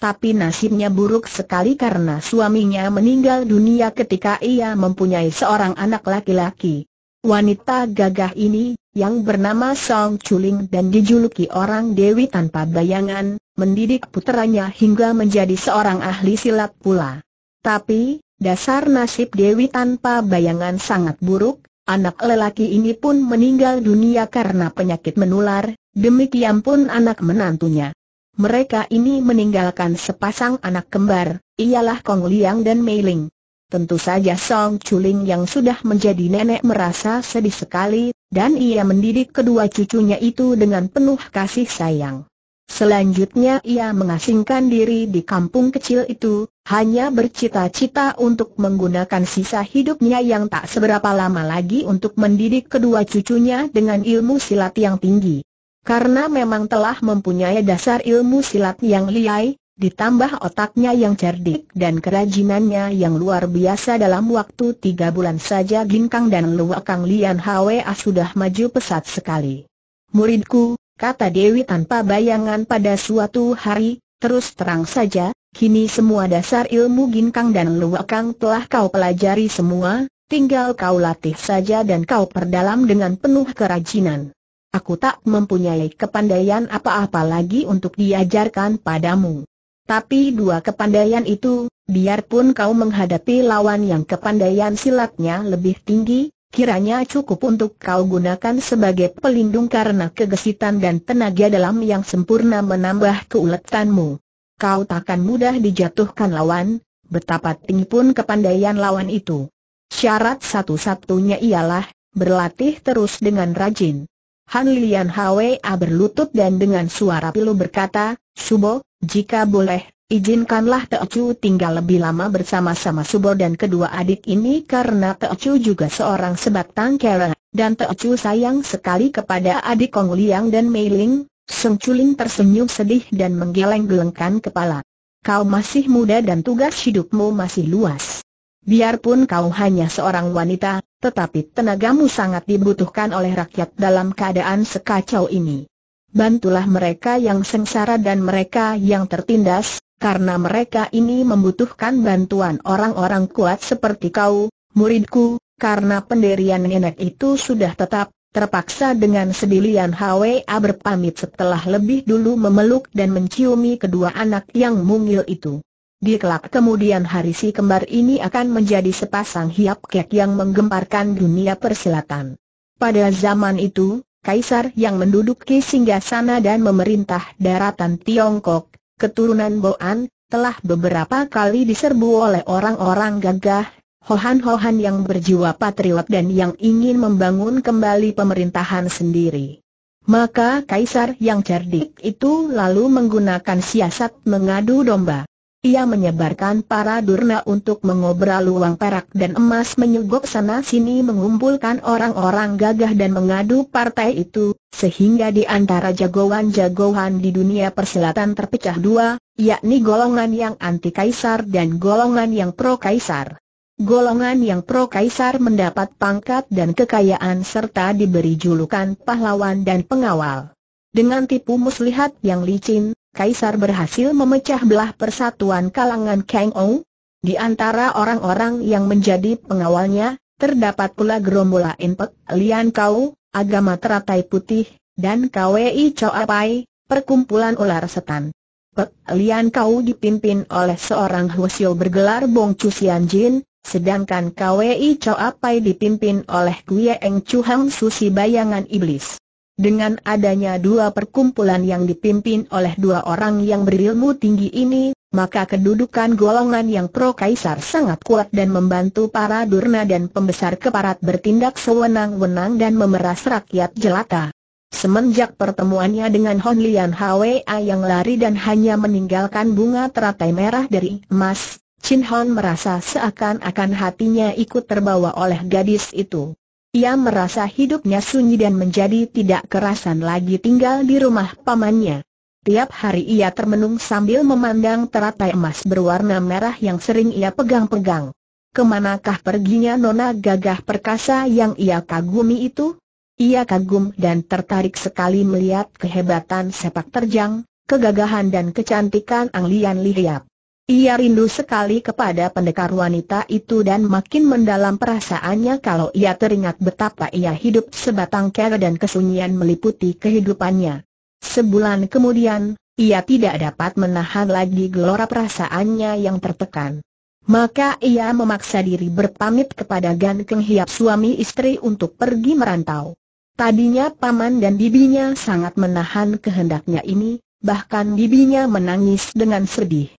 Tapi nasibnya buruk sekali karena suaminya meninggal dunia ketika ia mempunyai seorang anak laki-laki. Wanita gagah ini, yang bernama Song Chuling dan dijuluki orang Dewi tanpa bayangan, mendidik putranya hingga menjadi seorang ahli silat pula. Tapi, dasar nasib Dewi tanpa bayangan sangat buruk, anak lelaki ini pun meninggal dunia karena penyakit menular, demikian pun anak menantunya mereka ini meninggalkan sepasang anak kembar, ialah Kong Liang dan Mei Ling. Tentu saja Song Chuling yang sudah menjadi nenek merasa sedih sekali, dan ia mendidik kedua cucunya itu dengan penuh kasih sayang. Selanjutnya ia mengasingkan diri di kampung kecil itu, hanya bercita-cita untuk menggunakan sisa hidupnya yang tak seberapa lama lagi untuk mendidik kedua cucunya dengan ilmu silat yang tinggi. Karena memang telah mempunyai dasar ilmu silat yang liai, ditambah otaknya yang cerdik dan kerajinannya yang luar biasa dalam waktu tiga bulan saja Ginkang dan Luakang Lian Hwa sudah maju pesat sekali. Muridku, kata Dewi tanpa bayangan pada suatu hari, terus terang saja, kini semua dasar ilmu Ginkang dan Luakang telah kau pelajari semua, tinggal kau latih saja dan kau perdalam dengan penuh kerajinan. Aku tak mempunyai kepandaian apa-apa lagi untuk diajarkan padamu. Tapi dua kepandaian itu, biarpun kau menghadapi lawan yang kepandaian silatnya lebih tinggi, kiranya cukup untuk kau gunakan sebagai pelindung karena kegesitan dan tenaga dalam yang sempurna menambah keuletanmu. Kau takkan mudah dijatuhkan lawan, betapa tinggi pun kepandaian lawan itu. Syarat satu-satunya ialah, berlatih terus dengan rajin. Han Lian Hwa berlutut dan dengan suara pilu berkata, Subo, jika boleh, izinkanlah Chu tinggal lebih lama bersama-sama Subo dan kedua adik ini karena Chu juga seorang sebatang kera, dan Chu sayang sekali kepada adik Kong Liang dan Mei Ling. Seng Chuling tersenyum sedih dan menggeleng-gelengkan kepala. Kau masih muda dan tugas hidupmu masih luas. Biarpun kau hanya seorang wanita, tetapi tenagamu sangat dibutuhkan oleh rakyat dalam keadaan sekacau ini. Bantulah mereka yang sengsara dan mereka yang tertindas, karena mereka ini membutuhkan bantuan orang-orang kuat seperti kau, muridku, karena pendirian nenek itu sudah tetap, terpaksa dengan sedilian HWA berpamit setelah lebih dulu memeluk dan menciumi kedua anak yang mungil itu. Di kelak kemudian hari si kembar ini akan menjadi sepasang hiap kek yang menggemparkan dunia persilatan. Pada zaman itu, kaisar yang menduduki singgasana dan memerintah daratan Tiongkok, keturunan Boan, telah beberapa kali diserbu oleh orang-orang gagah, hohan-hohan yang berjiwa patriot dan yang ingin membangun kembali pemerintahan sendiri. Maka kaisar yang cerdik itu lalu menggunakan siasat mengadu domba. Ia menyebarkan para durna untuk mengobrol uang perak dan emas menyugok sana-sini mengumpulkan orang-orang gagah dan mengadu partai itu, sehingga di antara jagoan-jagoan di dunia perselatan terpecah dua, yakni golongan yang anti-kaisar dan golongan yang pro-kaisar. Golongan yang pro-kaisar mendapat pangkat dan kekayaan serta diberi julukan pahlawan dan pengawal. Dengan tipu muslihat yang licin, Kaisar berhasil memecah belah persatuan kalangan Kang ong. Di antara orang-orang yang menjadi pengawalnya, terdapat pula gerombola Inpek Lian Kau, Agama Teratai Putih, dan KWI Choapai, Perkumpulan Ular Setan. Pek Lian Kau dipimpin oleh seorang Hwasyo bergelar Bong Chu Sian Jin, sedangkan KWI Choapai dipimpin oleh Kuyeng Eng Chu Hang Susi Bayangan Iblis. Dengan adanya dua perkumpulan yang dipimpin oleh dua orang yang berilmu tinggi ini, maka kedudukan golongan yang pro kaisar sangat kuat dan membantu para durna dan pembesar keparat bertindak sewenang-wenang dan memeras rakyat jelata. Semenjak pertemuannya dengan Hon Lian Hwa yang lari dan hanya meninggalkan bunga teratai merah dari emas, Chin Hon merasa seakan-akan hatinya ikut terbawa oleh gadis itu. Ia merasa hidupnya sunyi dan menjadi tidak kerasan lagi tinggal di rumah pamannya. Tiap hari ia termenung sambil memandang teratai emas berwarna merah yang sering ia pegang-pegang. Kemanakah perginya nona gagah perkasa yang ia kagumi itu? Ia kagum dan tertarik sekali melihat kehebatan sepak terjang, kegagahan dan kecantikan Ang Lian Lihiap. Ia rindu sekali kepada pendekar wanita itu dan makin mendalam perasaannya kalau ia teringat betapa ia hidup sebatang kara dan kesunyian meliputi kehidupannya. Sebulan kemudian, ia tidak dapat menahan lagi gelora perasaannya yang tertekan. Maka ia memaksa diri berpamit kepada Gan Keng Hiap suami istri untuk pergi merantau. Tadinya paman dan bibinya sangat menahan kehendaknya ini, bahkan bibinya menangis dengan sedih.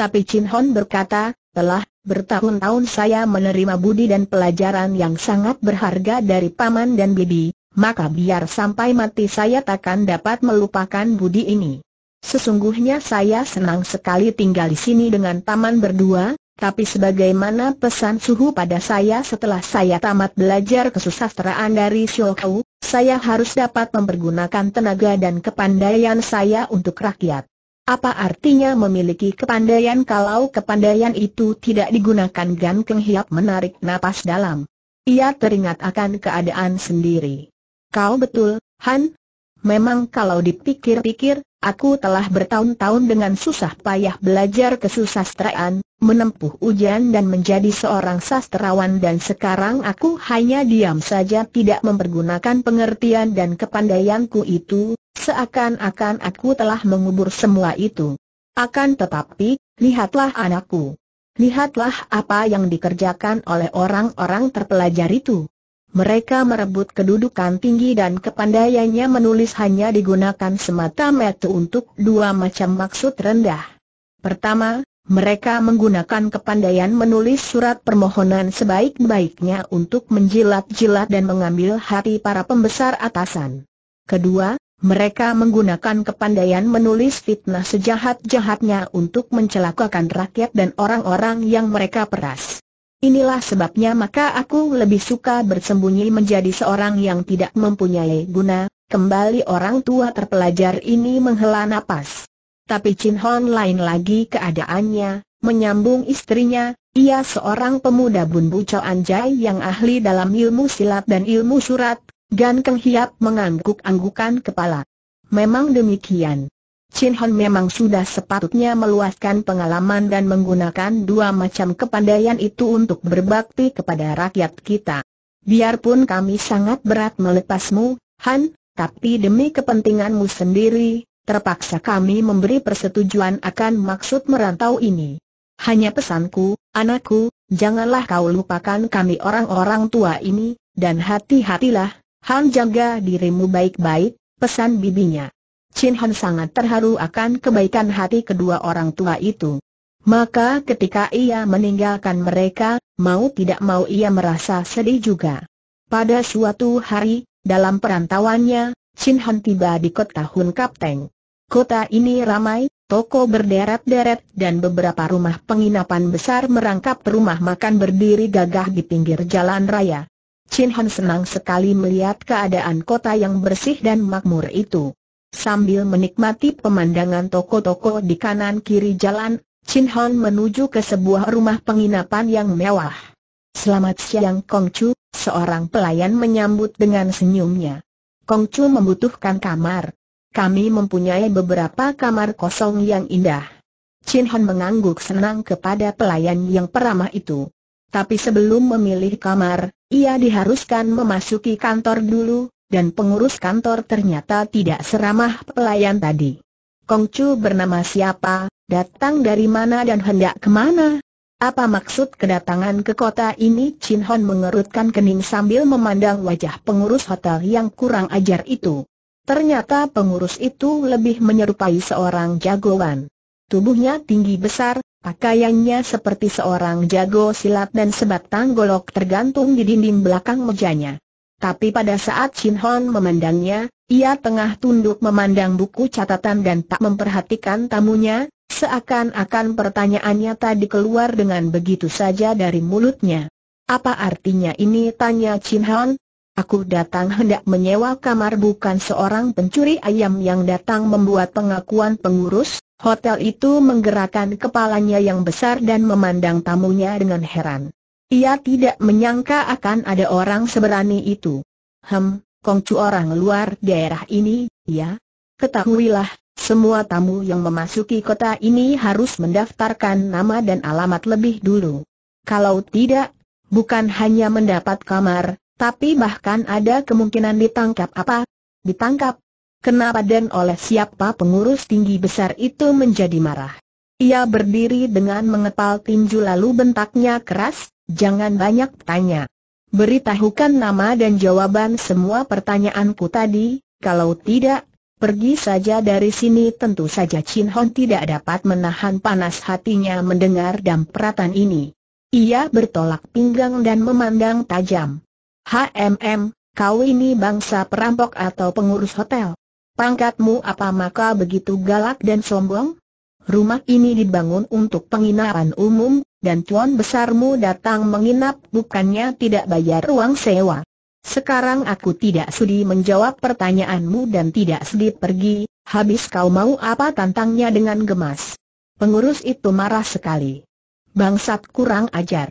Tapi Chin Hon berkata, telah bertahun-tahun saya menerima budi dan pelajaran yang sangat berharga dari paman dan bibi, maka biar sampai mati saya takkan dapat melupakan budi ini. Sesungguhnya saya senang sekali tinggal di sini dengan paman berdua, tapi sebagaimana pesan suhu pada saya setelah saya tamat belajar kesusastraan dari Shoukou, saya harus dapat mempergunakan tenaga dan kepandaian saya untuk rakyat. Apa artinya memiliki kepandaian kalau kepandaian itu tidak digunakan Gan Keng Hiap menarik napas dalam? Ia teringat akan keadaan sendiri. Kau betul, Han? Memang kalau dipikir-pikir, aku telah bertahun-tahun dengan susah payah belajar kesusastraan, menempuh ujian dan menjadi seorang sastrawan dan sekarang aku hanya diam saja tidak mempergunakan pengertian dan kepandaianku itu, Seakan-akan aku telah mengubur semua itu. Akan tetapi, lihatlah anakku. Lihatlah apa yang dikerjakan oleh orang-orang terpelajar itu. Mereka merebut kedudukan tinggi dan kepandaiannya menulis hanya digunakan semata-mata untuk dua macam maksud rendah. Pertama, mereka menggunakan kepandaian menulis surat permohonan sebaik-baiknya untuk menjilat-jilat dan mengambil hati para pembesar atasan. Kedua, mereka menggunakan kepandaian menulis fitnah sejahat-jahatnya untuk mencelakakan rakyat dan orang-orang yang mereka peras. Inilah sebabnya maka aku lebih suka bersembunyi menjadi seorang yang tidak mempunyai guna, kembali orang tua terpelajar ini menghela napas. Tapi Chin Hon lain lagi keadaannya, menyambung istrinya, ia seorang pemuda bun Chow anjay yang ahli dalam ilmu silat dan ilmu surat, Gan Keng Hiap mengangguk-anggukan kepala. Memang demikian. Chin Hon memang sudah sepatutnya meluaskan pengalaman dan menggunakan dua macam kepandaian itu untuk berbakti kepada rakyat kita. Biarpun kami sangat berat melepasmu, Han, tapi demi kepentinganmu sendiri, terpaksa kami memberi persetujuan akan maksud merantau ini. Hanya pesanku, anakku, janganlah kau lupakan kami orang-orang tua ini, dan hati-hatilah, Han jaga dirimu baik-baik, pesan bibinya. Chin Han sangat terharu akan kebaikan hati kedua orang tua itu. Maka ketika ia meninggalkan mereka, mau tidak mau ia merasa sedih juga. Pada suatu hari, dalam perantauannya, Chin Han tiba di kota Hun Kapteng. Kota ini ramai, toko berderet-deret dan beberapa rumah penginapan besar merangkap rumah makan berdiri gagah di pinggir jalan raya. Chin Han senang sekali melihat keadaan kota yang bersih dan makmur itu. Sambil menikmati pemandangan toko-toko di kanan kiri jalan, Chin Han menuju ke sebuah rumah penginapan yang mewah. Selamat siang Kong Chu, seorang pelayan menyambut dengan senyumnya. Kong Chu membutuhkan kamar. Kami mempunyai beberapa kamar kosong yang indah. Chin Han mengangguk senang kepada pelayan yang peramah itu. Tapi sebelum memilih kamar, ia diharuskan memasuki kantor dulu, dan pengurus kantor ternyata tidak seramah pelayan tadi. Kongcu bernama siapa, datang dari mana dan hendak kemana? Apa maksud kedatangan ke kota ini? Chin Hon mengerutkan kening sambil memandang wajah pengurus hotel yang kurang ajar itu. Ternyata pengurus itu lebih menyerupai seorang jagoan. Tubuhnya tinggi besar, Pakaiannya seperti seorang jago silat dan sebatang golok tergantung di dinding belakang mejanya. Tapi pada saat Chin Hon memandangnya, ia tengah tunduk memandang buku catatan dan tak memperhatikan tamunya, seakan-akan pertanyaannya tadi keluar dengan begitu saja dari mulutnya. Apa artinya ini? tanya Chin Hon. Aku datang hendak menyewa kamar bukan seorang pencuri ayam yang datang membuat pengakuan pengurus, Hotel itu menggerakkan kepalanya yang besar dan memandang tamunya dengan heran. Ia tidak menyangka akan ada orang seberani itu. Hem, kongcu orang luar daerah ini, ya? Ketahuilah, semua tamu yang memasuki kota ini harus mendaftarkan nama dan alamat lebih dulu. Kalau tidak, bukan hanya mendapat kamar, tapi bahkan ada kemungkinan ditangkap apa? Ditangkap, Kenapa dan oleh siapa pengurus tinggi besar itu menjadi marah? Ia berdiri dengan mengepal tinju lalu bentaknya keras, jangan banyak tanya. Beritahukan nama dan jawaban semua pertanyaanku tadi, kalau tidak, pergi saja dari sini tentu saja Chin Hon tidak dapat menahan panas hatinya mendengar dampratan ini. Ia bertolak pinggang dan memandang tajam. HMM, kau ini bangsa perampok atau pengurus hotel? Pangkatmu apa maka begitu galak dan sombong? Rumah ini dibangun untuk penginapan umum, dan tuan besarmu datang menginap bukannya tidak bayar uang sewa. Sekarang aku tidak sudi menjawab pertanyaanmu dan tidak sudi pergi, habis kau mau apa tantangnya dengan gemas. Pengurus itu marah sekali. Bangsat kurang ajar.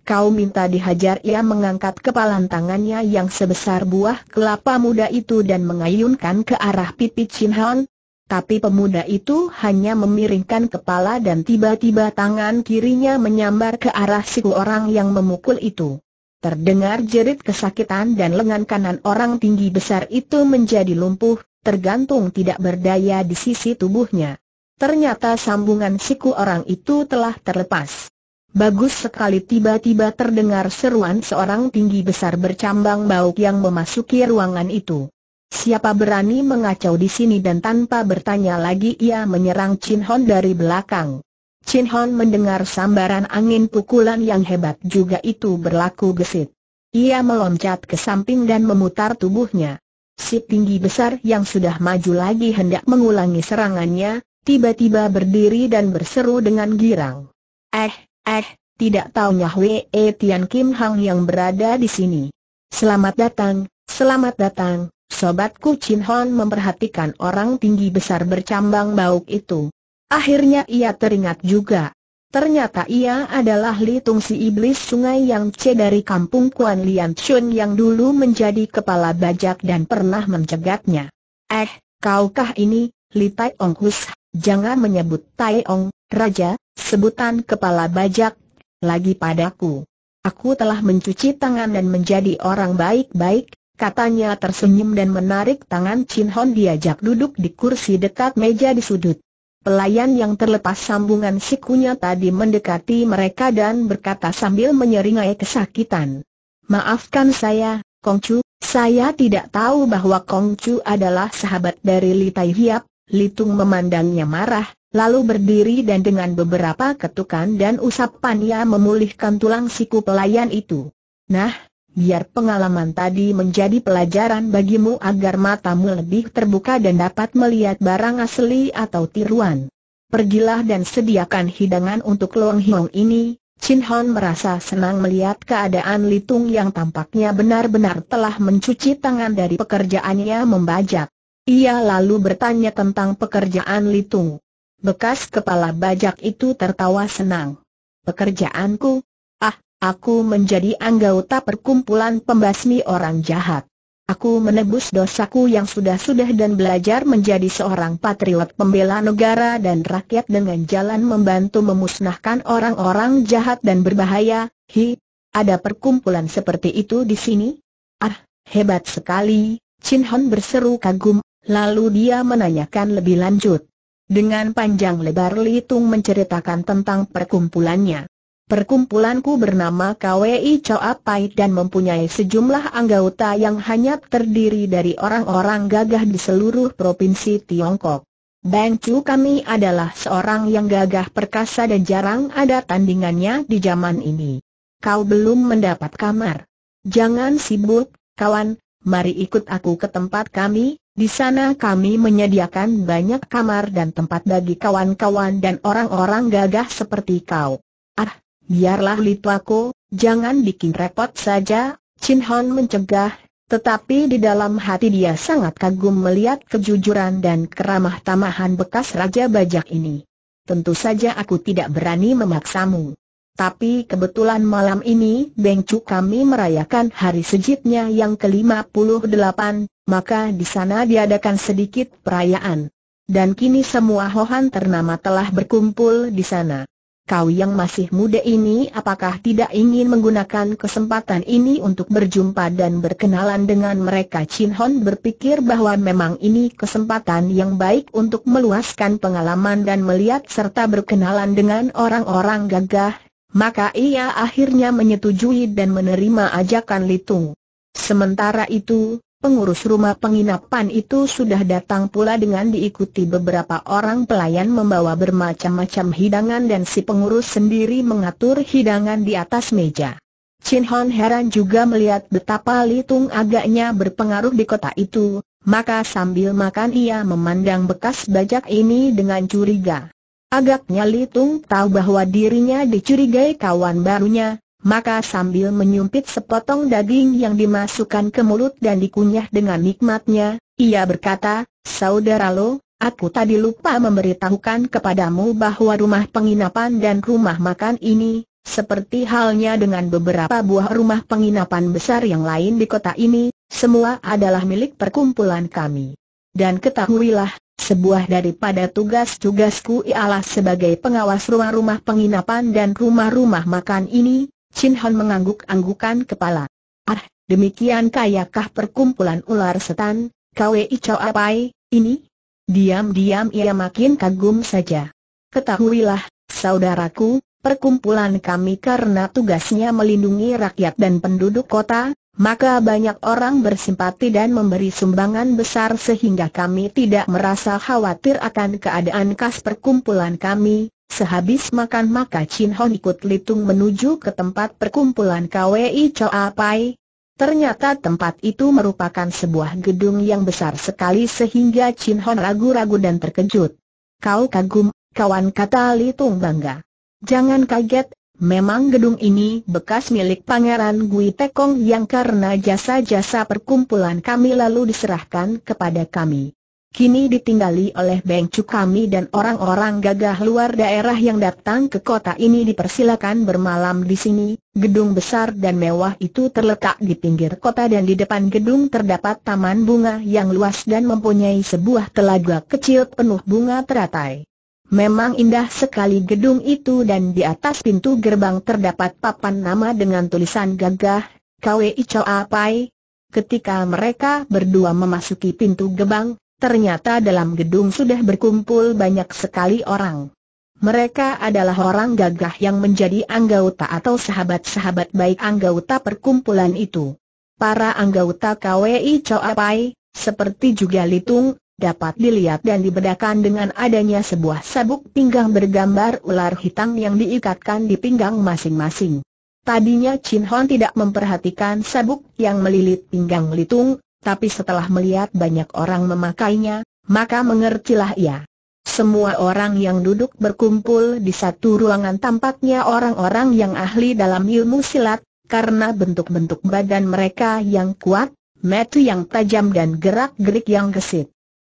Kau minta dihajar ia mengangkat kepalan tangannya yang sebesar buah kelapa muda itu dan mengayunkan ke arah pipi Chin Han. Tapi pemuda itu hanya memiringkan kepala dan tiba-tiba tangan kirinya menyambar ke arah siku orang yang memukul itu. Terdengar jerit kesakitan dan lengan kanan orang tinggi besar itu menjadi lumpuh, tergantung tidak berdaya di sisi tubuhnya. Ternyata sambungan siku orang itu telah terlepas. Bagus sekali tiba-tiba terdengar seruan seorang tinggi besar bercambang bau yang memasuki ruangan itu. Siapa berani mengacau di sini dan tanpa bertanya lagi ia menyerang Chin Hon dari belakang. Chin Hon mendengar sambaran angin pukulan yang hebat juga itu berlaku gesit. Ia meloncat ke samping dan memutar tubuhnya. Si tinggi besar yang sudah maju lagi hendak mengulangi serangannya, tiba-tiba berdiri dan berseru dengan girang. Eh, Eh, tidak nyah Wei eh, Tian Kim Hang yang berada di sini. Selamat datang, selamat datang, sobatku Chin Hon memperhatikan orang tinggi besar bercambang bau itu. Akhirnya ia teringat juga. Ternyata ia adalah Tung si iblis sungai yang C dari kampung Kuan Lian Chun yang dulu menjadi kepala bajak dan pernah mencegatnya. Eh, kaukah ini, Li Tai Ong Hus, jangan menyebut Tai Ong, Raja, sebutan kepala bajak, lagi padaku. Aku telah mencuci tangan dan menjadi orang baik-baik, katanya tersenyum dan menarik tangan Chin Hon diajak duduk di kursi dekat meja di sudut. Pelayan yang terlepas sambungan sikunya tadi mendekati mereka dan berkata sambil menyeringai kesakitan. Maafkan saya, Kong-chu. saya tidak tahu bahwa Kong-chu adalah sahabat dari Li Tai Hiap, Litung memandangnya marah, lalu berdiri dan dengan beberapa ketukan dan usapan ia memulihkan tulang siku pelayan itu. Nah, biar pengalaman tadi menjadi pelajaran bagimu agar matamu lebih terbuka dan dapat melihat barang asli atau tiruan. Pergilah dan sediakan hidangan untuk Long Hiong ini. Chin Hon merasa senang melihat keadaan Litung yang tampaknya benar-benar telah mencuci tangan dari pekerjaannya membajak. Ia lalu bertanya tentang pekerjaan Litung. Bekas kepala bajak itu tertawa senang. Pekerjaanku? Ah, aku menjadi anggota perkumpulan pembasmi orang jahat. Aku menebus dosaku yang sudah-sudah dan belajar menjadi seorang patriot pembela negara dan rakyat dengan jalan membantu memusnahkan orang-orang jahat dan berbahaya. Hi, ada perkumpulan seperti itu di sini? Ah, hebat sekali, Chin Hon berseru kagum, Lalu dia menanyakan lebih lanjut. Dengan panjang lebar Litung menceritakan tentang perkumpulannya. Perkumpulanku bernama KWI Pai dan mempunyai sejumlah anggota yang hanya terdiri dari orang-orang gagah di seluruh provinsi Tiongkok. Bang Chu kami adalah seorang yang gagah perkasa dan jarang ada tandingannya di zaman ini. Kau belum mendapat kamar. Jangan sibuk, kawan, mari ikut aku ke tempat kami, di sana kami menyediakan banyak kamar dan tempat bagi kawan-kawan dan orang-orang gagah seperti kau. Ah, biarlah Litwako, jangan bikin repot saja, Chin Hon mencegah, tetapi di dalam hati dia sangat kagum melihat kejujuran dan keramah tamahan bekas Raja Bajak ini. Tentu saja aku tidak berani memaksamu. Tapi kebetulan malam ini Beng kami merayakan hari sejitnya yang ke-58, maka di sana diadakan sedikit perayaan. Dan kini semua Hohan ternama telah berkumpul di sana. Kau yang masih muda ini apakah tidak ingin menggunakan kesempatan ini untuk berjumpa dan berkenalan dengan mereka Chin Hon berpikir bahwa memang ini kesempatan yang baik untuk meluaskan pengalaman dan melihat serta berkenalan dengan orang-orang gagah maka ia akhirnya menyetujui dan menerima ajakan Litung. Sementara itu, pengurus rumah penginapan itu sudah datang pula dengan diikuti beberapa orang pelayan membawa bermacam-macam hidangan dan si pengurus sendiri mengatur hidangan di atas meja. Chin Hon heran juga melihat betapa Litung agaknya berpengaruh di kota itu, maka sambil makan ia memandang bekas bajak ini dengan curiga. Agaknya Litung tahu bahwa dirinya dicurigai kawan barunya, maka sambil menyumpit sepotong daging yang dimasukkan ke mulut dan dikunyah dengan nikmatnya, ia berkata, Saudara Lo, aku tadi lupa memberitahukan kepadamu bahwa rumah penginapan dan rumah makan ini, seperti halnya dengan beberapa buah rumah penginapan besar yang lain di kota ini, semua adalah milik perkumpulan kami. Dan ketahuilah, sebuah daripada tugas-tugasku ialah sebagai pengawas rumah-rumah penginapan dan rumah-rumah makan ini, Chin Han mengangguk-anggukan kepala. Ah, demikian kayakah perkumpulan ular setan, Kau Chow Apai, ini? Diam-diam ia makin kagum saja. Ketahuilah, saudaraku, perkumpulan kami karena tugasnya melindungi rakyat dan penduduk kota, maka banyak orang bersimpati dan memberi sumbangan besar sehingga kami tidak merasa khawatir akan keadaan kas perkumpulan kami. Sehabis makan maka Chin Hon ikut litung menuju ke tempat perkumpulan KWI Choa Pai. Ternyata tempat itu merupakan sebuah gedung yang besar sekali sehingga Chin Hon ragu-ragu dan terkejut. Kau kagum, kawan kata Litung bangga. Jangan kaget, Memang gedung ini bekas milik Pangeran Gui Tekong yang karena jasa-jasa perkumpulan kami lalu diserahkan kepada kami. Kini ditinggali oleh Bengcu kami dan orang-orang gagah luar daerah yang datang ke kota ini dipersilakan bermalam di sini. Gedung besar dan mewah itu terletak di pinggir kota dan di depan gedung terdapat taman bunga yang luas dan mempunyai sebuah telaga kecil penuh bunga teratai. Memang indah sekali gedung itu dan di atas pintu gerbang terdapat papan nama dengan tulisan gagah, KWI Choa Pai. Ketika mereka berdua memasuki pintu gerbang, ternyata dalam gedung sudah berkumpul banyak sekali orang. Mereka adalah orang gagah yang menjadi anggota atau sahabat-sahabat baik anggota perkumpulan itu. Para anggota KWI Choa Pai, seperti juga Litung, dapat dilihat dan dibedakan dengan adanya sebuah sabuk pinggang bergambar ular hitam yang diikatkan di pinggang masing-masing. Tadinya Chin Hon tidak memperhatikan sabuk yang melilit pinggang Litung, tapi setelah melihat banyak orang memakainya, maka mengertilah ia. Semua orang yang duduk berkumpul di satu ruangan tampaknya orang-orang yang ahli dalam ilmu silat, karena bentuk-bentuk badan mereka yang kuat, metu yang tajam dan gerak-gerik yang gesit.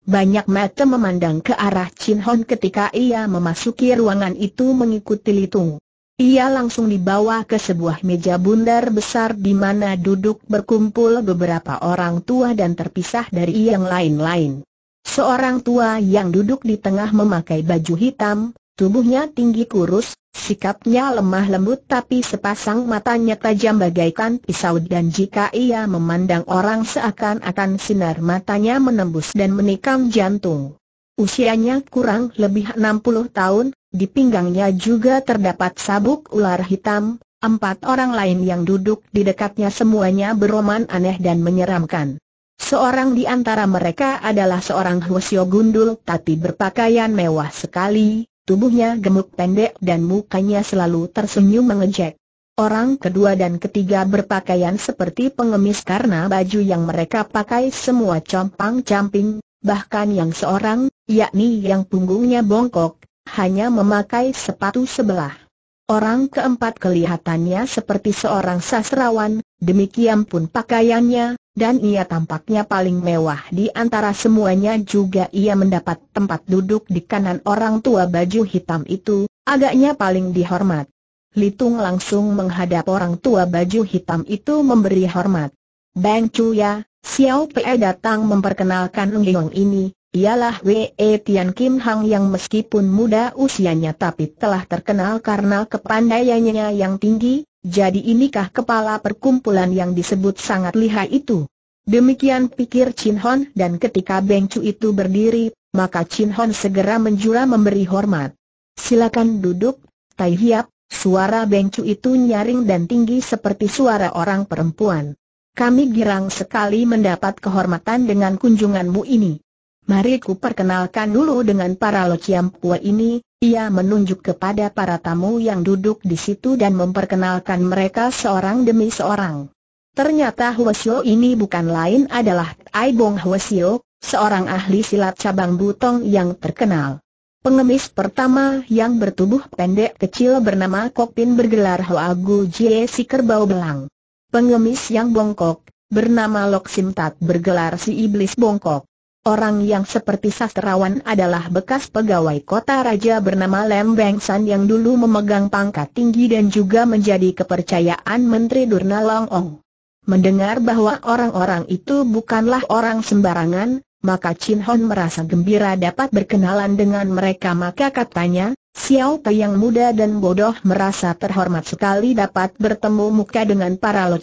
Banyak mata memandang ke arah Chin Hon ketika ia memasuki ruangan itu mengikuti Litung. Ia langsung dibawa ke sebuah meja bundar besar di mana duduk berkumpul beberapa orang tua dan terpisah dari yang lain-lain. Seorang tua yang duduk di tengah memakai baju hitam, tubuhnya tinggi kurus, Sikapnya lemah lembut tapi sepasang matanya tajam bagaikan pisau dan jika ia memandang orang seakan-akan sinar matanya menembus dan menikam jantung. Usianya kurang lebih 60 tahun, di pinggangnya juga terdapat sabuk ular hitam, empat orang lain yang duduk di dekatnya semuanya beroman aneh dan menyeramkan. Seorang di antara mereka adalah seorang Hwasyo gundul tapi berpakaian mewah sekali, tubuhnya gemuk pendek dan mukanya selalu tersenyum mengejek. Orang kedua dan ketiga berpakaian seperti pengemis karena baju yang mereka pakai semua compang-camping, bahkan yang seorang, yakni yang punggungnya bongkok, hanya memakai sepatu sebelah. Orang keempat kelihatannya seperti seorang sastrawan, demikian pun pakaiannya, dan ia tampaknya paling mewah di antara semuanya juga ia mendapat tempat duduk di kanan orang tua baju hitam itu, agaknya paling dihormat. Litung langsung menghadap orang tua baju hitam itu memberi hormat. Bang Chuya, Xiao Pei datang memperkenalkan Ngeong ini, ialah Wei Tian Kim Hang yang meskipun muda usianya tapi telah terkenal karena kepandaiannya yang tinggi, jadi inikah kepala perkumpulan yang disebut sangat lihai itu? Demikian pikir Chin Hon dan ketika Beng Chu itu berdiri, maka Chin Hon segera menjura memberi hormat. Silakan duduk, Tai Hiap, suara Beng Chu itu nyaring dan tinggi seperti suara orang perempuan. Kami girang sekali mendapat kehormatan dengan kunjunganmu ini. Mari ku perkenalkan dulu dengan para lociam Pua ini, ia menunjuk kepada para tamu yang duduk di situ dan memperkenalkan mereka seorang demi seorang. Ternyata Huasio ini bukan lain adalah Tai Bong Huasio, seorang ahli silat cabang butong yang terkenal. Pengemis pertama yang bertubuh pendek kecil bernama Kok Pin bergelar Hoagu Jie si kerbau belang. Pengemis yang bongkok, bernama Sim Tat bergelar si iblis bongkok. Orang yang seperti sastrawan adalah bekas pegawai kota raja bernama Lem Beng San yang dulu memegang pangkat tinggi dan juga menjadi kepercayaan Menteri Durna Long Ong. Mendengar bahwa orang-orang itu bukanlah orang sembarangan, maka Chin Hon merasa gembira dapat berkenalan dengan mereka maka katanya, Xiao Pei yang muda dan bodoh merasa terhormat sekali dapat bertemu muka dengan para Lo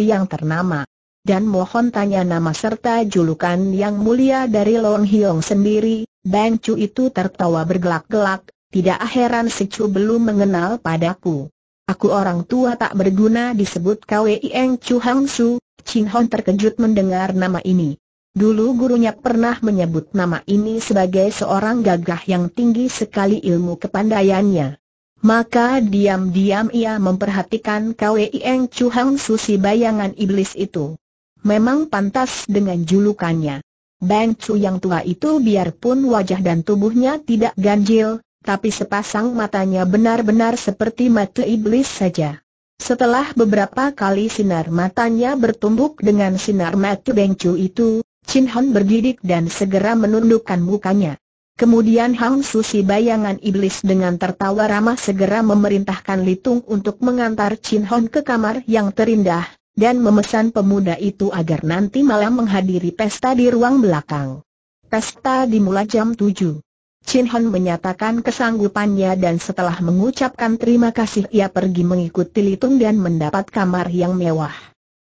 yang ternama dan mohon tanya nama serta julukan yang mulia dari Long Hiong sendiri, Bang Chu itu tertawa bergelak-gelak, tidak heran si Chu belum mengenal padaku. Aku orang tua tak berguna disebut Kwei Eng Chu Hang Su, Chin Hon terkejut mendengar nama ini. Dulu gurunya pernah menyebut nama ini sebagai seorang gagah yang tinggi sekali ilmu kepandaiannya. Maka diam-diam ia memperhatikan Kwei Eng Chu Hang Su si bayangan iblis itu memang pantas dengan julukannya. Bang Chu yang tua itu biarpun wajah dan tubuhnya tidak ganjil, tapi sepasang matanya benar-benar seperti mata iblis saja. Setelah beberapa kali sinar matanya bertumbuk dengan sinar mata Bang Chu itu, Chin Hon bergidik dan segera menundukkan mukanya. Kemudian Hang Susi bayangan iblis dengan tertawa ramah segera memerintahkan Litung untuk mengantar Chin Hon ke kamar yang terindah, dan memesan pemuda itu agar nanti malam menghadiri pesta di ruang belakang. Pesta dimulai jam tujuh. Chin Hon menyatakan kesanggupannya dan setelah mengucapkan terima kasih ia pergi mengikuti Litung dan mendapat kamar yang mewah.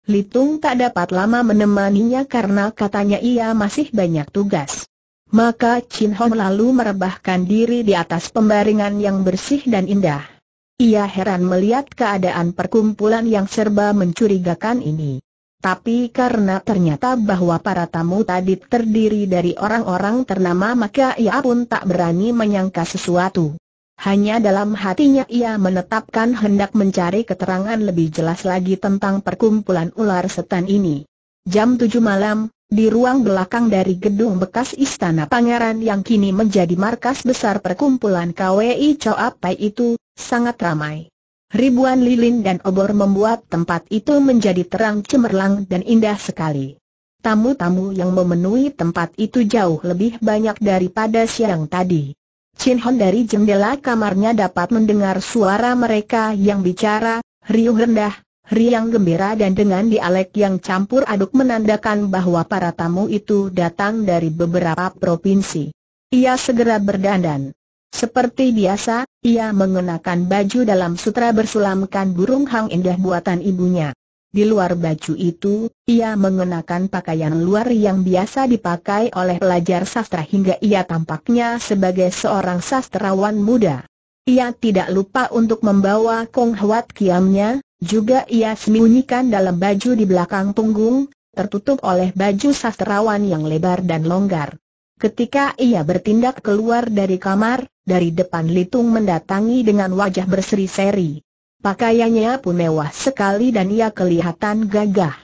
Litung tak dapat lama menemaninya karena katanya ia masih banyak tugas. Maka Chin Hon lalu merebahkan diri di atas pembaringan yang bersih dan indah. Ia heran melihat keadaan perkumpulan yang serba mencurigakan ini. Tapi karena ternyata bahwa para tamu tadi terdiri dari orang-orang ternama maka ia pun tak berani menyangka sesuatu. Hanya dalam hatinya ia menetapkan hendak mencari keterangan lebih jelas lagi tentang perkumpulan ular setan ini. Jam 7 malam, di ruang belakang dari gedung bekas istana pangeran yang kini menjadi markas besar perkumpulan KWI Coapai itu, sangat ramai. Ribuan lilin dan obor membuat tempat itu menjadi terang cemerlang dan indah sekali. Tamu-tamu yang memenuhi tempat itu jauh lebih banyak daripada siang tadi. Chin Hon dari jendela kamarnya dapat mendengar suara mereka yang bicara, riuh rendah, riang gembira dan dengan dialek yang campur aduk menandakan bahwa para tamu itu datang dari beberapa provinsi. Ia segera berdandan. Seperti biasa, ia mengenakan baju dalam sutra bersulamkan burung hang indah buatan ibunya. Di luar baju itu, ia mengenakan pakaian luar yang biasa dipakai oleh pelajar sastra hingga ia tampaknya sebagai seorang sastrawan muda. Ia tidak lupa untuk membawa Kong Hwat Kiamnya, juga ia sembunyikan dalam baju di belakang punggung, tertutup oleh baju sastrawan yang lebar dan longgar. Ketika ia bertindak keluar dari kamar, dari depan Litung mendatangi dengan wajah berseri-seri. Pakaiannya pun mewah sekali dan ia kelihatan gagah.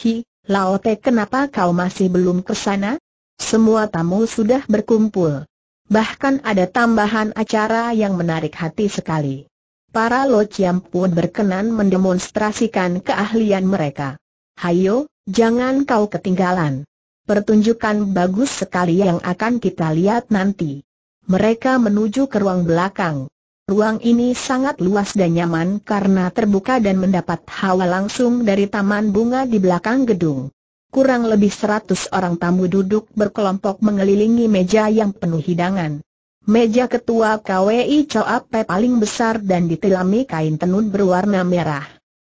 Hi, Laote kenapa kau masih belum ke sana? Semua tamu sudah berkumpul. Bahkan ada tambahan acara yang menarik hati sekali. Para Chiam pun berkenan mendemonstrasikan keahlian mereka. Hayo, jangan kau ketinggalan. Pertunjukan bagus sekali yang akan kita lihat nanti. Mereka menuju ke ruang belakang. Ruang ini sangat luas dan nyaman karena terbuka dan mendapat hawa langsung dari taman bunga di belakang gedung. Kurang lebih seratus orang tamu duduk berkelompok mengelilingi meja yang penuh hidangan. Meja ketua KWI Coape paling besar dan ditelami kain tenun berwarna merah.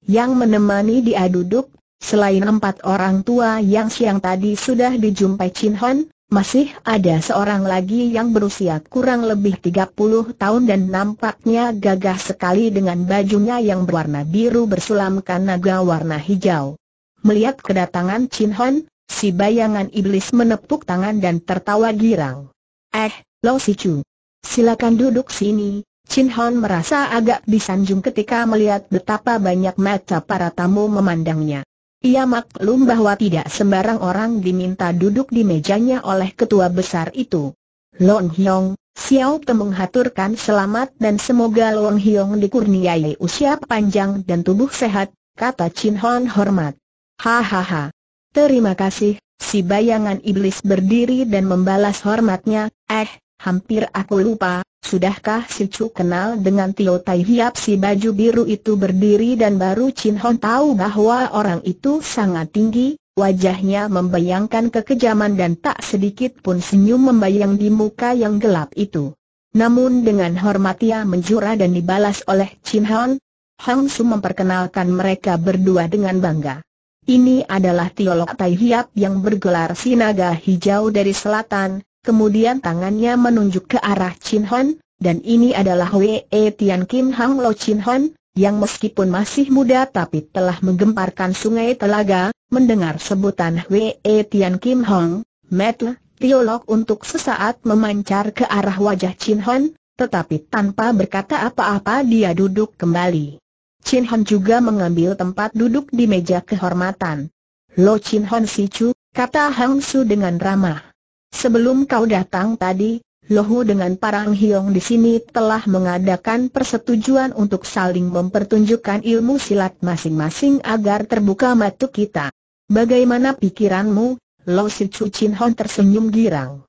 Yang menemani dia duduk, selain empat orang tua yang siang tadi sudah dijumpai Chin Hon, masih ada seorang lagi yang berusia kurang lebih 30 tahun dan nampaknya gagah sekali dengan bajunya yang berwarna biru bersulamkan naga warna hijau. Melihat kedatangan Chin Hon, si bayangan iblis menepuk tangan dan tertawa girang. Eh, Lo Sichu. Silakan duduk sini. Chin Hon merasa agak disanjung ketika melihat betapa banyak mata para tamu memandangnya. Ia maklum bahwa tidak sembarang orang diminta duduk di mejanya oleh ketua besar itu. Long Hyong, Xiao Te menghaturkan selamat dan semoga Long Hyong dikurniai usia panjang dan tubuh sehat, kata Chin Hon hormat. Hahaha. Terima kasih, si bayangan iblis berdiri dan membalas hormatnya, eh, Hampir aku lupa, sudahkah si Chu kenal dengan Tio Tai Hiap si baju biru itu berdiri dan baru Chin Hon tahu bahwa orang itu sangat tinggi, wajahnya membayangkan kekejaman dan tak sedikit pun senyum membayang di muka yang gelap itu. Namun dengan hormat ia menjura dan dibalas oleh Chin Hon, Hang Su memperkenalkan mereka berdua dengan bangga. Ini adalah Tiolok Tai Hiap yang bergelar Sinaga Hijau dari Selatan, kemudian tangannya menunjuk ke arah Chin Hon, dan ini adalah Wei Tian Kim Hang Lo Chin Hon, yang meskipun masih muda tapi telah menggemparkan sungai telaga, mendengar sebutan Wei Tian Kim Hong, Metle, Tiolok untuk sesaat memancar ke arah wajah Chin Hon, tetapi tanpa berkata apa-apa dia duduk kembali. Chin Hon juga mengambil tempat duduk di meja kehormatan. Lo Chin Hon Sichu, kata Hang Su dengan ramah. Sebelum kau datang tadi, Lohu dengan Parang Hiong di sini telah mengadakan persetujuan untuk saling mempertunjukkan ilmu silat masing-masing agar terbuka mata kita. Bagaimana pikiranmu? Lo Si Chu Chin Hon tersenyum girang.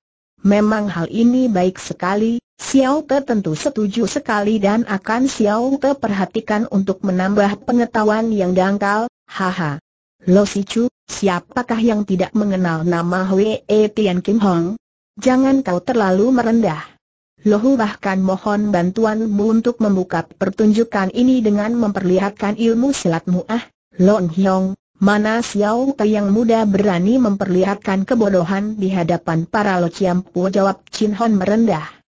Memang hal ini baik sekali, Xiao Te tentu setuju sekali dan akan Xiao Te perhatikan untuk menambah pengetahuan yang dangkal, haha. Lo Si Chu, siapakah yang tidak mengenal nama E Tian Kim Hong? Jangan kau terlalu merendah. Lohu bahkan mohon bantuanmu untuk membuka pertunjukan ini dengan memperlihatkan ilmu silatmu ah, Long Hyong, mana Xiao Ke yang muda berani memperlihatkan kebodohan di hadapan para lociampu jawab Chin Hon merendah.